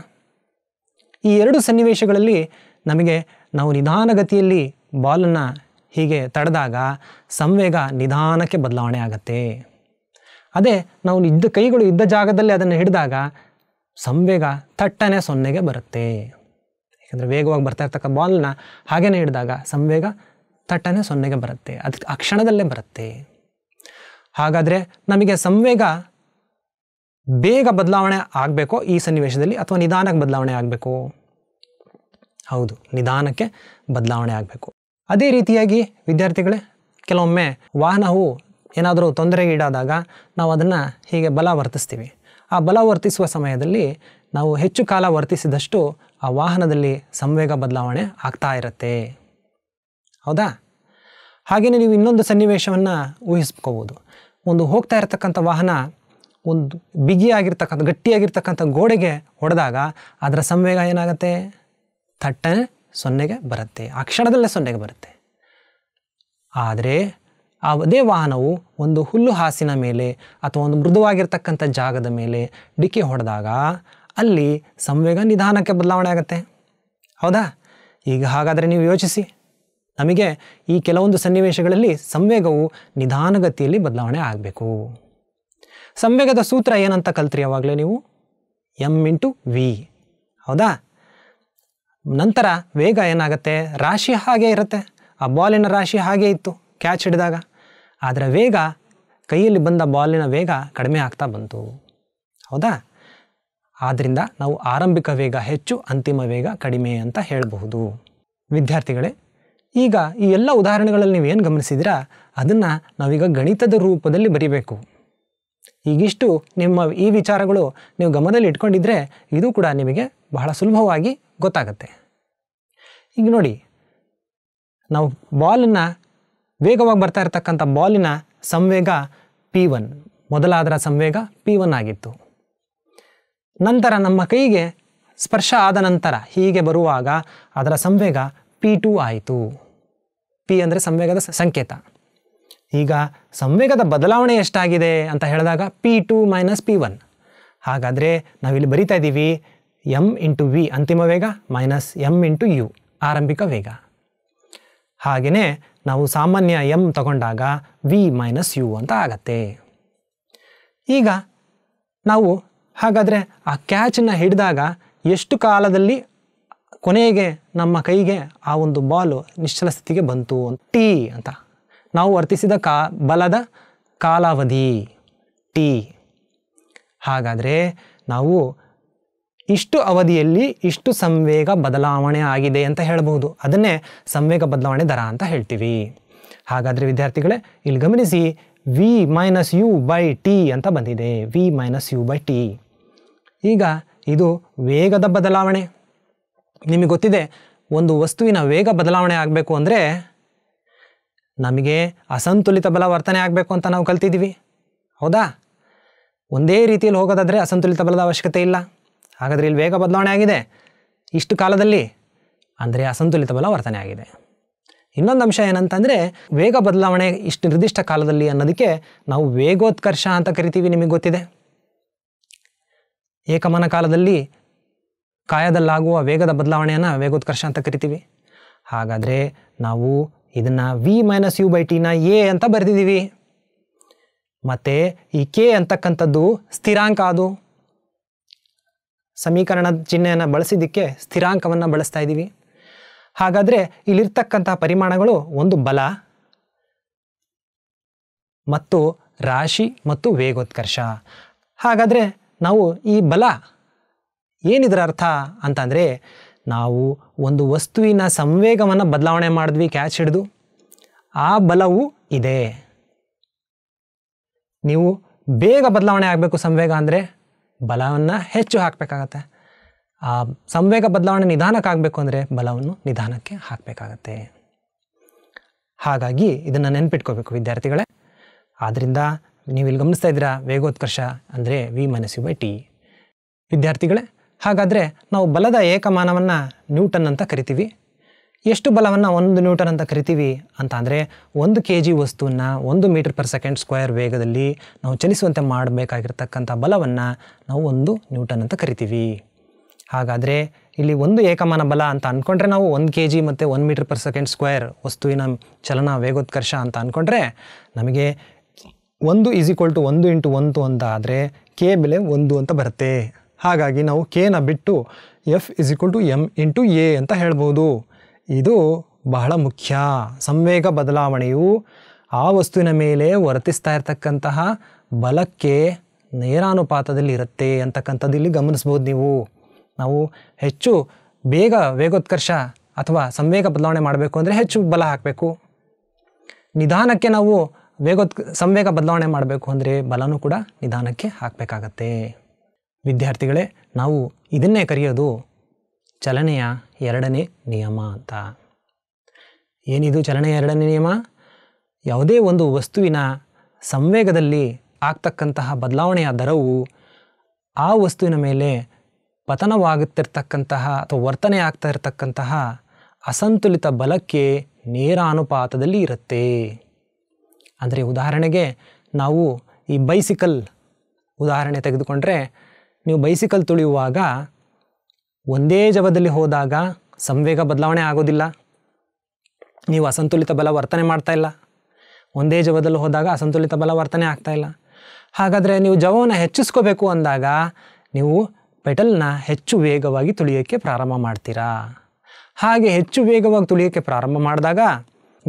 ಈ ಎರಡು ಸನ್ನಿವೇಶಗಳಲ್ಲಿ ನಮಗೆ ನಾವು ನಿಧಾನಗತಿಯಲ್ಲಿ ಬಾಲನ್ನು ಹೀಗೆ ತಡೆದಾಗ ಸಂವೇಗ ನಿಧಾನಕ್ಕೆ ಬದಲಾವಣೆ ಆಗುತ್ತೆ ಅದೇ ನಾವು ಇದ್ದ ಕೈಗಳು ಇದ್ದ ಜಾಗದಲ್ಲಿ ಅದನ್ನು ಹಿಡಿದಾಗ ಸಂವೇಗ ತಟ್ಟನೆ ಸೊನ್ನೆಗೆ ಬರುತ್ತೆ ಯಾಕಂದರೆ ವೇಗವಾಗಿ ಬರ್ತಾ ಇರ್ತಕ್ಕ ಬಾಲ್ನ ಹಾಗೇ ಹಿಡಿದಾಗ ಸಂವೇಗ ತಟ್ಟನೆ ಸೊನ್ನೆಗೆ ಬರುತ್ತೆ ಅದಕ್ಕೆ ಅಕ್ಷಣದಲ್ಲೇ ಬರುತ್ತೆ ಹಾಗಾದರೆ ನಮಗೆ ಸಂವೇಗ ಬೇಗ ಬದಲಾವಣೆ ಆಗಬೇಕು ಈ ಸನ್ನಿವೇಶದಲ್ಲಿ ಅಥವಾ ನಿಧಾನಕ್ಕೆ ಬದಲಾವಣೆ ಆಗಬೇಕು ಹೌದು ನಿಧಾನಕ್ಕೆ ಬದಲಾವಣೆ ಆಗಬೇಕು ಅದೇ ರೀತಿಯಾಗಿ ವಿದ್ಯಾರ್ಥಿಗಳೇ ಕೆಲವೊಮ್ಮೆ ವಾಹನವು ಏನಾದರೂ ತೊಂದರೆಗೀಡಾದಾಗ ನಾವು ಅದನ್ನು ಹೀಗೆ ಬಲ ವರ್ತಿಸ್ತೀವಿ ಆ ಬಲ ವರ್ತಿಸುವ ಸಮಯದಲ್ಲಿ ನಾವು ಹೆಚ್ಚು ಕಾಲ ವರ್ತಿಸಿದಷ್ಟು ಆ ವಾಹನದಲ್ಲಿ ಸಂವೇಗ ಬದಲಾವಣೆ ಆಗ್ತಾ ಇರುತ್ತೆ ಹೌದಾ ಹಾಗೆಯೇ ನೀವು ಇನ್ನೊಂದು ಸನ್ನಿವೇಶವನ್ನು ಊಹಿಸ್ಕೋಬೋದು ಒಂದು ಹೋಗ್ತಾ ಇರತಕ್ಕಂಥ ವಾಹನ ಒಂದು ಬಿಗಿಯಾಗಿರ್ತಕ್ಕಂಥ ಗಟ್ಟಿಯಾಗಿರ್ತಕ್ಕಂಥ ಗೋಡೆಗೆ ಹೊಡೆದಾಗ ಅದರ ಸಂವೇಗ ಏನಾಗುತ್ತೆ ಥಟ್ಟನೆ ಸೊನ್ನೆಗೆ ಬರುತ್ತೆ ಆ ಕ್ಷಣದಲ್ಲೇ ಸೊನ್ನೆಗೆ ಬರುತ್ತೆ ಆದರೆ ಅದೇ ವಾಹನವು ಒಂದು ಹುಲ್ಲು ಹಾಸಿನ ಮೇಲೆ ಅಥವಾ ಒಂದು ಮೃದುವಾಗಿರ್ತಕ್ಕಂಥ ಜಾಗದ ಮೇಲೆ ಡಿಕ್ಕಿ ಹೊಡೆದಾಗ ಅಲ್ಲಿ ಸಂವೇಗ ನಿಧಾನಕ್ಕೆ ಬದಲಾವಣೆ ಆಗುತ್ತೆ ಹೌದಾ ಈಗ ಹಾಗಾದರೆ ನೀವು ಯೋಚಿಸಿ ನಮಗೆ ಈ ಕೆಲವೊಂದು ಸನ್ನಿವೇಶಗಳಲ್ಲಿ ಸಂವೇಗವು ನಿಧಾನಗತಿಯಲ್ಲಿ ಬದಲಾವಣೆ ಆಗಬೇಕು ಸಂವೇಗದ ಸೂತ್ರ ಏನಂತ ಕಲ್ತ್ರಿ ಯಾವಾಗಲೇ ನೀವು ಎಮ್ ಇಂಟು ವಿ ಹೌದಾ ನಂತರ ವೇಗ ಏನಾಗುತ್ತೆ ರಾಶಿ ಹಾಗೆ ಇರುತ್ತೆ ಆ ಬಾಲಿನ ರಾಶಿ ಹಾಗೆ ಇತ್ತು ಕ್ಯಾಚ್ ಹಿಡಿದಾಗ ಆದರೆ ವೇಗ ಕೈಯಲ್ಲಿ ಬಂದ ಬಾಲಿನ ವೇಗ ಕಡಿಮೆ ಆಗ್ತಾ ಬಂತು ಹೌದಾ ಆದ್ದರಿಂದ ನಾವು ಆರಂಭಿಕ ವೇಗ ಹೆಚ್ಚು ಅಂತಿಮ ವೇಗ ಕಡಿಮೆ ಅಂತ ಹೇಳಬಹುದು ವಿದ್ಯಾರ್ಥಿಗಳೇ ಈಗ ಈ ಎಲ್ಲ ಉದಾಹರಣೆಗಳಲ್ಲಿ ನೀವು ಏನು ಗಮನಿಸಿದಿರಾ ಅದನ್ನು ನಾವೀಗ ಗಣಿತದ ರೂಪದಲ್ಲಿ ಬರೀಬೇಕು ಈಗಿಷ್ಟು ನಿಮ್ಮ ಈ ವಿಚಾರಗಳು ನೀವು ಗಮನದಲ್ಲಿ ಇಟ್ಕೊಂಡಿದ್ರೆ ಇದು ಕೂಡ ನಿಮಗೆ ಬಹಳ ಸುಲಭವಾಗಿ ಗೊತ್ತಾಗುತ್ತೆ ಈಗ ನೋಡಿ ನಾವು ಬಾಲನ್ನು ವೇಗವಾಗಿ ಬರ್ತಾ ಇರತಕ್ಕಂಥ ಬಾಲಿನ ಸಂವೇಗ ಪಿ ಒನ್ ಮೊದಲಾದರ ಸಂವೇಗ ಪಿ ಒನ್ ಆಗಿತ್ತು ನಂತರ ನಮ್ಮ ಕೈಗೆ ಸ್ಪರ್ಶ ಆದ ನಂತರ ಹೀಗೆ ಬರುವಾಗ ಅದರ ಸಂವೇಗ ಪಿ ಟು ಆಯಿತು ಪಿ ಅಂದರೆ ಸಂವೇಗದ ಸಂಕೇತ ಈಗ ಸಂವೇಗದ ಬದಲಾವಣೆ ಎಷ್ಟಾಗಿದೆ ಅಂತ ಹೇಳಿದಾಗ P two minus P one ಹಾಗಾದರೆ ನಾವಿಲ್ಲಿ ಬರಿತಾ ಇದ್ದೀವಿ ಎಮ್ ಇಂಟು ವಿ ಅಂತಿಮ ವೇಗ ಮೈನಸ್ ಎಮ್ ಇಂಟು ಯು ಆರಂಭಿಕ ವೇಗ ಹಾಗೆಯೇ ನಾವು ಸಾಮಾನ್ಯ ಎಮ್ ತಗೊಂಡಾಗ ವಿ ಮೈನಸ್ ಯು ಅಂತ ಆಗತ್ತೆ ಈಗ ನಾವು ಹಾಗಾದರೆ ಆ ಕ್ಯಾಚನ್ನು ಹಿಡಿದಾಗ ಎಷ್ಟು ಕಾಲದಲ್ಲಿ ಕೊನೆಗೆ ನಮ್ಮ ಕೈಗೆ ಆ ಒಂದು ಬಾಲು ನಿಶ್ಚಲ ಸ್ಥಿತಿಗೆ ಬಂತು ಟಿ ಅಂತ ನಾವು ವರ್ತಿಸಿದ ಕಾ ಬಲದ ಕಾಲಾವಧಿ ಟಿ ಹಾಗಾದರೆ ನಾವು ಇಷ್ಟು ಅವಧಿಯಲ್ಲಿ ಇಷ್ಟು ಸಂವೇಗ ಬದಲಾವಣೆ ಆಗಿದೆ ಅಂತ ಹೇಳಬಹುದು ಅದನ್ನೇ ಸಂವೇಗ ಬದಲಾವಣೆ ದರ ಅಂತ ಹೇಳ್ತೀವಿ ಹಾಗಾದರೆ ವಿದ್ಯಾರ್ಥಿಗಳೇ ಇಲ್ಲಿ ಗಮನಿಸಿ V minus U by T ಅಂತ ಬಂದಿದೆ V minus U by T ಈಗ ಇದು ವೇಗದ ಬದಲಾವಣೆ ನಿಮಗೆ ಗೊತ್ತಿದೆ ಒಂದು ವಸ್ತುವಿನ ವೇಗ ಬದಲಾವಣೆ ಆಗಬೇಕು ಅಂದರೆ ನಮಗೆ ಅಸಂತುಲಿತ ಬಲ ವರ್ತನೆ ಆಗಬೇಕು ಅಂತ ನಾವು ಕಲ್ತಿದ್ದೀವಿ ಹೌದಾ ಒಂದೇ ರೀತಿಯಲ್ಲಿ ಹೋಗೋದಾದರೆ ಅಸಂತುಲಿತ ಬಲದ ಅವಶ್ಯಕತೆ ಇಲ್ಲ ಹಾಗಾದರೆ ಇಲ್ಲಿ ವೇಗ ಬದಲಾವಣೆ ಆಗಿದೆ ಇಷ್ಟು ಕಾಲದಲ್ಲಿ ಅಂದರೆ ಅಸಂತುಲಿತ ಬಲ ವರ್ತನೆ ಆಗಿದೆ ಇನ್ನೊಂದು ಅಂಶ ಏನಂತಂದರೆ ವೇಗ ಬದಲಾವಣೆ ಇಷ್ಟು ನಿರ್ದಿಷ್ಟ ಕಾಲದಲ್ಲಿ ಅನ್ನೋದಕ್ಕೆ ನಾವು ವೇಗೋತ್ಕರ್ಷ ಅಂತ ಕರಿತೀವಿ ನಿಮಗೆ ಗೊತ್ತಿದೆ ಏಕಮಾನ ಕಾಲದಲ್ಲಿ ಕಾಯದಲ್ಲಾಗುವ ವೇಗದ ಬದಲಾವಣೆಯನ್ನು ವೇಗೋತ್ಕರ್ಷ ಅಂತ ಕರಿತೀವಿ ಹಾಗಾದರೆ ನಾವು ಇದನ್ನು ವಿ ಮೈನಸ್ ಯು ಬೈ ಟಿನ ಎ ಅಂತ ಬರೆದಿದ್ದೀವಿ ಮತ್ತು ಈ ಕೆ ಅಂತಕ್ಕಂಥದ್ದು ಸ್ಥಿರಾಂಕ ಅದು ಸಮೀಕರಣದ ಚಿಹ್ನೆಯನ್ನು ಬಳಸಿದ್ದಕ್ಕೆ ಸ್ಥಿರಾಂಕವನ್ನು ಬಳಸ್ತಾ ಇದ್ದೀವಿ ಹಾಗಾದರೆ ಇಲ್ಲಿರ್ತಕ್ಕಂಥ ಪರಿಮಾಣಗಳು ಒಂದು ಬಲ ಮತ್ತು ರಾಶಿ ಮತ್ತು ವೇಗೋತ್ಕರ್ಷ ಹಾಗಾದರೆ ನಾವು ಈ ಬಲ ಏನಿದ್ರ ಅರ್ಥ ಅಂತಂದರೆ ನಾವು ಒಂದು ವಸ್ತುವಿನ ಸಂವೇಗವನ್ನು ಬದಲಾವಣೆ ಮಾಡಿದ್ವಿ ಕ್ಯಾಚ್ ಹಿಡಿದು ಆ ಬಲವು ಇದೆ ನೀವು ಬೇಗ ಬದಲಾವಣೆ ಆಗಬೇಕು ಸಂವೇಗ ಅಂದರೆ ಬಲವನ್ನು ಹೆಚ್ಚು ಹಾಕಬೇಕಾಗತ್ತೆ ಆ ಸಂವೇಗ ಬದಲಾವಣೆ ನಿಧಾನಕ್ಕೆ ಆಗಬೇಕು ಅಂದರೆ ಬಲವನ್ನು ನಿಧಾನಕ್ಕೆ ಹಾಕಬೇಕಾಗತ್ತೆ ಹಾಗಾಗಿ ಇದನ್ನು ನೆನ್ಪಿಟ್ಕೋಬೇಕು ವಿದ್ಯಾರ್ಥಿಗಳೇ ಆದ್ದರಿಂದ ನೀವು ಇಲ್ಲಿ ಗಮನಿಸ್ತಾ ಇದ್ದೀರಾ ವೇಗೋತ್ಕರ್ಷ ಅಂದರೆ ವಿ ಮನಸ್ಸು ಬೈ ಟಿ ವಿದ್ಯಾರ್ಥಿಗಳೇ ಹಾಗಾದರೆ ನಾವು ಬಲದ ಏಕಮಾನವನ್ನು ನ್ಯೂಟನ್ ಅಂತ ಕರಿತೀವಿ ಎಷ್ಟು ಬಲವನ್ನು ಒಂದು ನ್ಯೂಟನ್ ಅಂತ ಕರಿತೀವಿ ಅಂತ ಅಂದರೆ ಒಂದು ಕೆ ಜಿ ವಸ್ತುವನ್ನು ಒಂದು ಮೀಟರ್ ಪರ್ ಸೆಕೆಂಡ್ ಸ್ಕ್ವೇರ್ ವೇಗದಲ್ಲಿ ನಾವು ಚಲಿಸುವಂತೆ ಮಾಡಬೇಕಾಗಿರ್ತಕ್ಕಂಥ ಬಲವನ್ನು ನಾವು ಒಂದು ನ್ಯೂಟನ್ ಅಂತ ಕರಿತೀವಿ ಹಾಗಾದರೆ ಇಲ್ಲಿ ಒಂದು ಏಕಮಾನ ಬಲ ಅಂತ ಅಂದ್ಕೊಂಡ್ರೆ ನಾವು ಒಂದು ಕೆ ಜಿ ಮತ್ತು ಒಂದು ಮೀಟರ್ ಪರ್ ಸೆಕೆಂಡ್ ಸ್ಕ್ವೇರ್ ವಸ್ತುವಿನ ಚಲನ ವೇಗೋತ್ಕರ್ಷ ಅಂತ ಅಂದ್ಕೊಂಡ್ರೆ ನಮಗೆ ಒಂದು ಈಸ್ ಈಕ್ವಲ್ ಟು ಒಂದು ಇಂಟು ಒಂದು ಅಂತ ಆದರೆ ಕೆ ಬೆಲೆ ಒಂದು ಅಂತ ಬರುತ್ತೆ ಹಾಗಾಗಿ ನಾವು ಕೆನ ಬಿಟ್ಟು F is equal to M into A ಅಂತ ಹೇಳ್ಬೋದು ಇದು ಬಹಳ ಮುಖ್ಯ ಸಂವೇಗ ಬದಲಾವಣೆಯು ಆ ವಸ್ತುವಿನ ಮೇಲೆ ವರ್ತಿಸ್ತಾ ಇರತಕ್ಕಂತಹ ಬಲಕ್ಕೆ ನೇರಾನುಪಾತದಲ್ಲಿ ಇರುತ್ತೆ ಅಂತಕ್ಕಂಥದ್ದು ಇಲ್ಲಿ ಗಮನಿಸ್ಬೋದು ನೀವು ನಾವು ಹೆಚ್ಚು ಬೇಗ ವೇಗೋತ್ಕರ್ಷ ಅಥವಾ ಸಂವೇಗ ಬದಲಾವಣೆ ಮಾಡಬೇಕು ಅಂದರೆ ಹೆಚ್ಚು ಬಲ ಹಾಕಬೇಕು ನಿಧಾನಕ್ಕೆ ನಾವು ವೇಗೋತ್ ಸಂವೇಗ ಬದಲಾವಣೆ ಮಾಡಬೇಕು ಅಂದರೆ ಬಲನೂ ಕೂಡ ನಿಧಾನಕ್ಕೆ ಹಾಕಬೇಕಾಗತ್ತೆ ವಿದ್ಯಾರ್ಥಿಗಳೇ ನಾವು ಇದನ್ನೇ ಕರೆಯೋದು ಚಲನೆಯ ಎರಡನೇ ನಿಯಮ ಅಂತ ಏನಿದು ಚಲನೆಯ ಎರಡನೇ ನಿಯಮ ಯಾವುದೇ ಒಂದು ವಸ್ತುವಿನ ಸಂವೇಗದಲ್ಲಿ ಆಗ್ತಕ್ಕಂತಹ ಬದಲಾವಣೆಯ ದರವು ಆ ವಸ್ತುವಿನ ಮೇಲೆ ಪತನವಾಗುತ್ತಿರ್ತಕ್ಕಂತಹ ಅಥವಾ ವರ್ತನೆ ಆಗ್ತಾ ಇರತಕ್ಕಂತಹ ಅಸಂತುಲಿತ ಬಲಕ್ಕೆ ನೇರ ಅನುಪಾತದಲ್ಲಿ ಇರುತ್ತೆ ಅಂದರೆ ಉದಾಹರಣೆಗೆ ನಾವು ಈ ಬೈಸಿಕಲ್ ಉದಾಹರಣೆ ತೆಗೆದುಕೊಂಡ್ರೆ ನೀವು ಬೈಸಿಕಲ್ ತುಳಿಯುವಾಗ ಒಂದೇ ಜವದಲ್ಲಿ ಹೋದಾಗ ಸಂವೇಗ ಬದಲಾವಣೆ ಆಗೋದಿಲ್ಲ ನೀವು ಅಸಂತುಲಿತ ಬಲ ವರ್ತನೆ ಮಾಡ್ತಾ ಇಲ್ಲ ಒಂದೇ ಜವದಲ್ಲಿ ಹೋದಾಗ ಅಸಂತುಲಿತ ಬಲ ವರ್ತನೆ ಆಗ್ತಾ ಇಲ್ಲ ಹಾಗಾದರೆ ನೀವು ಜವವನ್ನು ಹೆಚ್ಚಿಸ್ಕೋಬೇಕು ಅಂದಾಗ ನೀವು ಪೆಟಲ್ನ ಹೆಚ್ಚು ವೇಗವಾಗಿ ತುಳಿಯೋಕ್ಕೆ ಪ್ರಾರಂಭ ಮಾಡ್ತೀರಾ ಹಾಗೆ ಹೆಚ್ಚು ವೇಗವಾಗಿ ತುಳಿಯೋಕ್ಕೆ ಪ್ರಾರಂಭ ಮಾಡಿದಾಗ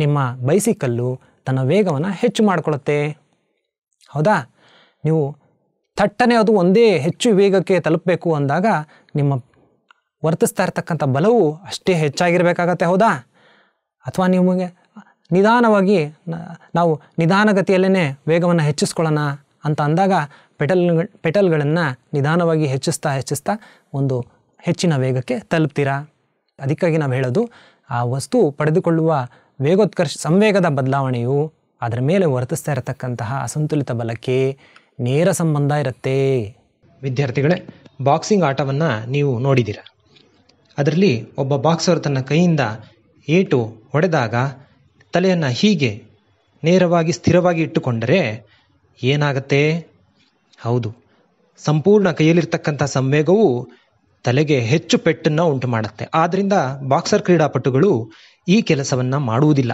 ನಿಮ್ಮ ಬೈಸಿಕಲ್ಲು ತನ್ನ ವೇಗವನ್ನು ಹೆಚ್ಚು ಮಾಡಿಕೊಳ್ಳುತ್ತೆ ಹೌದಾ ನೀವು ಥಟ್ಟನೆ ಅದು ಒಂದೇ ಹೆಚ್ಚು ವೇಗಕ್ಕೆ ತಲುಪಬೇಕು ಅಂದಾಗ ನಿಮ್ಮ ವರ್ತಿಸ್ತಾ ಇರ್ತಕ್ಕಂಥ ಬಲವು ಅಷ್ಟೇ ಹೆಚ್ಚಾಗಿರಬೇಕಾಗತ್ತೆ ಹೌದಾ ಅಥವಾ ನಿಮಗೆ ನಿಧಾನವಾಗಿ ನಾವು ನಿಧಾನಗತಿಯಲ್ಲೇ ವೇಗವನ್ನು ಹೆಚ್ಚಿಸ್ಕೊಳ್ಳೋಣ ಅಂತ ಅಂದಾಗ ಪೆಟಲ್ ಪೆಟಲ್ಗಳನ್ನು ನಿಧಾನವಾಗಿ ಹೆಚ್ಚಿಸ್ತಾ ಹೆಚ್ಚಿಸ್ತಾ ಒಂದು ಹೆಚ್ಚಿನ ವೇಗಕ್ಕೆ ತಲುಪ್ತೀರಾ ಅದಕ್ಕಾಗಿ ನಾವು ಹೇಳೋದು ಆ ವಸ್ತು ಪಡೆದುಕೊಳ್ಳುವ ವೇಗೋತ್ಕರ್ಷ ಸಂವೇಗದ ಬದಲಾವಣೆಯು ಅದರ ಮೇಲೆ ವರ್ತಿಸ್ತಾ ಇರತಕ್ಕಂತಹ ಅಸಂತುಲಿತ ಬಲಕ್ಕೆ ನೇರ ಸಂಬಂಧ ಇರುತ್ತೆ ವಿದ್ಯಾರ್ಥಿಗಳೇ ಬಾಕ್ಸಿಂಗ್ ಆಟವನ್ನು ನೀವು ನೋಡಿದ್ದೀರ ಅದರಲ್ಲಿ ಒಬ್ಬ ಬಾಕ್ಸರ್ ತನ್ನ ಕೈಯಿಂದ ಏಟು ಹೊಡೆದಾಗ ತಲೆಯನ್ನು ಹೀಗೆ ನೇರವಾಗಿ ಸ್ಥಿರವಾಗಿ ಇಟ್ಟುಕೊಂಡರೆ ಏನಾಗತ್ತೆ ಹೌದು ಸಂಪೂರ್ಣ ಕೈಯಲ್ಲಿರ್ತಕ್ಕಂಥ ಸಂವೇಗವು ತಲೆಗೆ ಹೆಚ್ಚು ಪೆಟ್ಟನ್ನು ಉಂಟು ಮಾಡುತ್ತೆ ಆದ್ದರಿಂದ ಬಾಕ್ಸರ್ ಕ್ರೀಡಾಪಟುಗಳು ಈ ಕೆಲಸವನ್ನು ಮಾಡುವುದಿಲ್ಲ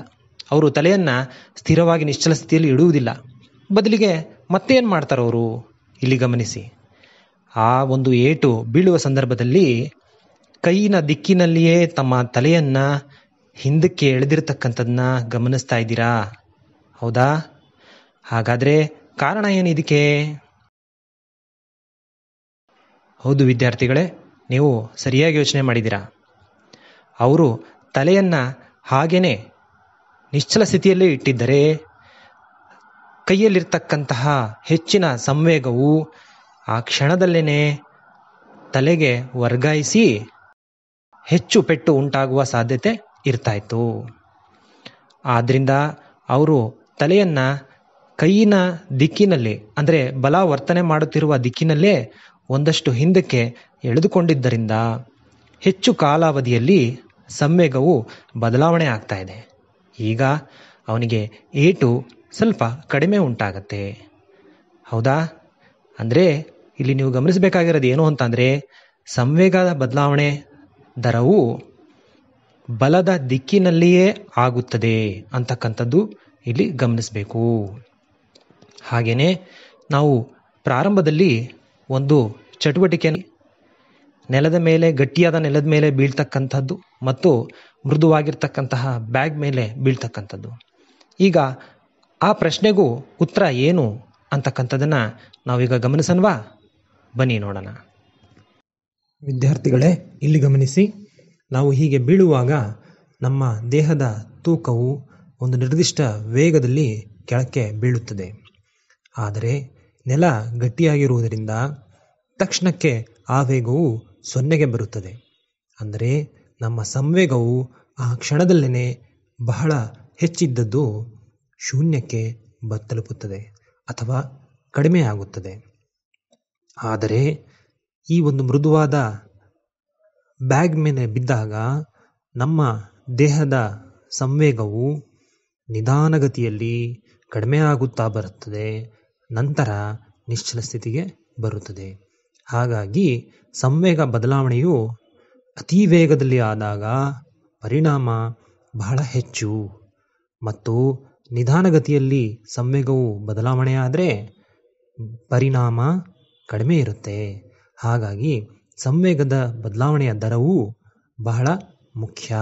ಅವರು ತಲೆಯನ್ನು ಸ್ಥಿರವಾಗಿ ನಿಶ್ಚಲ ಸ್ಥಿತಿಯಲ್ಲಿ ಇಡುವುದಿಲ್ಲ ಬದಲಿಗೆ ಮತ್ತೇನು ಮಾಡ್ತಾರೆ ಅವರು ಇಲ್ಲಿ ಗಮನಿಸಿ ಆ ಒಂದು ಏಟು ಬೀಳುವ ಸಂದರ್ಭದಲ್ಲಿ ಕೈನ ದಿಕ್ಕಿನಲ್ಲಿಯೇ ತಮ್ಮ ತಲೆಯನ್ನು ಹಿಂದಕ್ಕೆ ಎಳೆದಿರ್ತಕ್ಕಂಥದನ್ನ ಗಮನಿಸ್ತಾ ಇದ್ದೀರಾ ಹೌದಾ ಹಾಗಾದರೆ ಕಾರಣ ಏನು ಇದಕ್ಕೆ ಹೌದು ವಿದ್ಯಾರ್ಥಿಗಳೇ ನೀವು ಸರಿಯಾಗಿ ಯೋಚನೆ ಮಾಡಿದ್ದೀರಾ ಅವರು ತಲೆಯನ್ನು ಹಾಗೇನೆ ನಿಶ್ಚಲ ಸ್ಥಿತಿಯಲ್ಲಿ ಇಟ್ಟಿದ್ದರೆ ಕೈಯಲ್ಲಿರ್ತಕ್ಕಂತಹ ಹೆಚ್ಚಿನ ಸಂವೇಗವು ಆ ಕ್ಷಣದಲ್ಲೇನೆ ತಲೆಗೆ ವರ್ಗಾಯಿಸಿ ಹೆಚ್ಚು ಪೆಟ್ಟು ಉಂಟಾಗುವ ಸಾಧ್ಯತೆ ಇರ್ತಾಯಿತ್ತು ಆದ್ದರಿಂದ ಅವರು ತಲೆಯನ್ನು ಕೈಯಿನ ದಿಕ್ಕಿನಲ್ಲಿ ಅಂದರೆ ಬಲ ವರ್ತನೆ ಮಾಡುತ್ತಿರುವ ದಿಕ್ಕಿನಲ್ಲೇ ಒಂದಷ್ಟು ಹಿಂದಕ್ಕೆ ಎಳೆದುಕೊಂಡಿದ್ದರಿಂದ ಹೆಚ್ಚು ಕಾಲಾವಧಿಯಲ್ಲಿ ಸಂವೇಗವು ಬದಲಾವಣೆ ಆಗ್ತಾ ಇದೆ ಈಗ ಅವನಿಗೆ ಏಟು ಸ್ವಲ್ಪ ಕಡಿಮೆ ಉಂಟಾಗತ್ತೆ ಹೌದಾ ಅಂದರೆ ಇಲ್ಲಿ ನೀವು ಗಮನಿಸಬೇಕಾಗಿರೋದು ಏನು ಅಂತಂದರೆ ಸಂವೇಗದ ಬದಲಾವಣೆ ದರವು ಬಲದ ದಿಕ್ಕಿನಲ್ಲಿಯೇ ಆಗುತ್ತದೆ ಅಂತಕ್ಕಂಥದ್ದು ಇಲ್ಲಿ ಗಮನಿಸಬೇಕು ಹಾಗೆಯೇ ನಾವು ಪ್ರಾರಂಭದಲ್ಲಿ ಒಂದು ಚಟುವಟಿಕೆ ನೆಲದ ಮೇಲೆ ಗಟ್ಟಿಯಾದ ನೆಲದ ಮೇಲೆ ಬೀಳ್ತಕ್ಕಂಥದ್ದು ಮತ್ತು ಮೃದುವಾಗಿರ್ತಕ್ಕಂತಹ ಬ್ಯಾಗ್ ಮೇಲೆ ಬೀಳ್ತಕ್ಕಂಥದ್ದು ಈಗ ಆ ಪ್ರಶ್ನೆಗೂ ಉತ್ತರ ಏನು ಅಂತಕ್ಕಂಥದ್ದನ್ನು ನಾವೀಗ ಗಮನಿಸನ್ವಾ ಬನ್ನಿ ನೋಡೋಣ ವಿದ್ಯಾರ್ಥಿಗಳೇ ಇಲ್ಲಿ ಗಮನಿಸಿ ನಾವು ಹೀಗೆ ಬೀಳುವಾಗ ನಮ್ಮ ದೇಹದ ತೂಕವು ಒಂದು ನಿರ್ದಿಷ್ಟ ವೇಗದಲ್ಲಿ ಕೆಳಕ್ಕೆ ಬೀಳುತ್ತದೆ ಆದರೆ ನೆಲ ಗಟ್ಟಿಯಾಗಿರುವುದರಿಂದ ತಕ್ಷಣಕ್ಕೆ ಆ ವೇಗವು ಸೊನ್ನೆಗೆ ಬರುತ್ತದೆ ಅಂದರೆ ನಮ್ಮ ಸಂವೇಗವು ಆ ಕ್ಷಣದಲ್ಲೇ ಬಹಳ ಹೆಚ್ಚಿದ್ದದ್ದು ಶೂನ್ಯಕ್ಕೆ ಬತ್ತಲುಪುತ್ತದೆ ಅಥವಾ ಕಡಿಮೆಯಾಗುತ್ತದೆ ಆದರೆ ಈ ಒಂದು ಮೃದುವಾದ ಬ್ಯಾಗ್ ಮೇಲೆ ಬಿದ್ದಾಗ ನಮ್ಮ ದೇಹದ ಸಂವೇಗವು ನಿಧಾನಗತಿಯಲ್ಲಿ ಕಡಿಮೆ ಆಗುತ್ತಾ ಬರುತ್ತದೆ ನಂತರ ನಿಶ್ಚಲ ಸ್ಥಿತಿಗೆ ಬರುತ್ತದೆ ಹಾಗಾಗಿ ಸಂವೇಗ ಬದಲಾವಣೆಯು ಅತಿ ವೇಗದಲ್ಲಿ ಆದಾಗ ಪರಿಣಾಮ ಬಹಳ ಹೆಚ್ಚು ಮತ್ತು ನಿಧಾನಗತಿಯಲ್ಲಿ ಸಂವೇಗವು ಬದಲಾವಣೆಯಾದರೆ ಪರಿಣಾಮ ಕಡಿಮೆ ಇರುತ್ತೆ ಹಾಗಾಗಿ ಸಂವೇಗದ ಬದಲಾವಣೆಯ ದರವು ಬಹಳ ಮುಖ್ಯ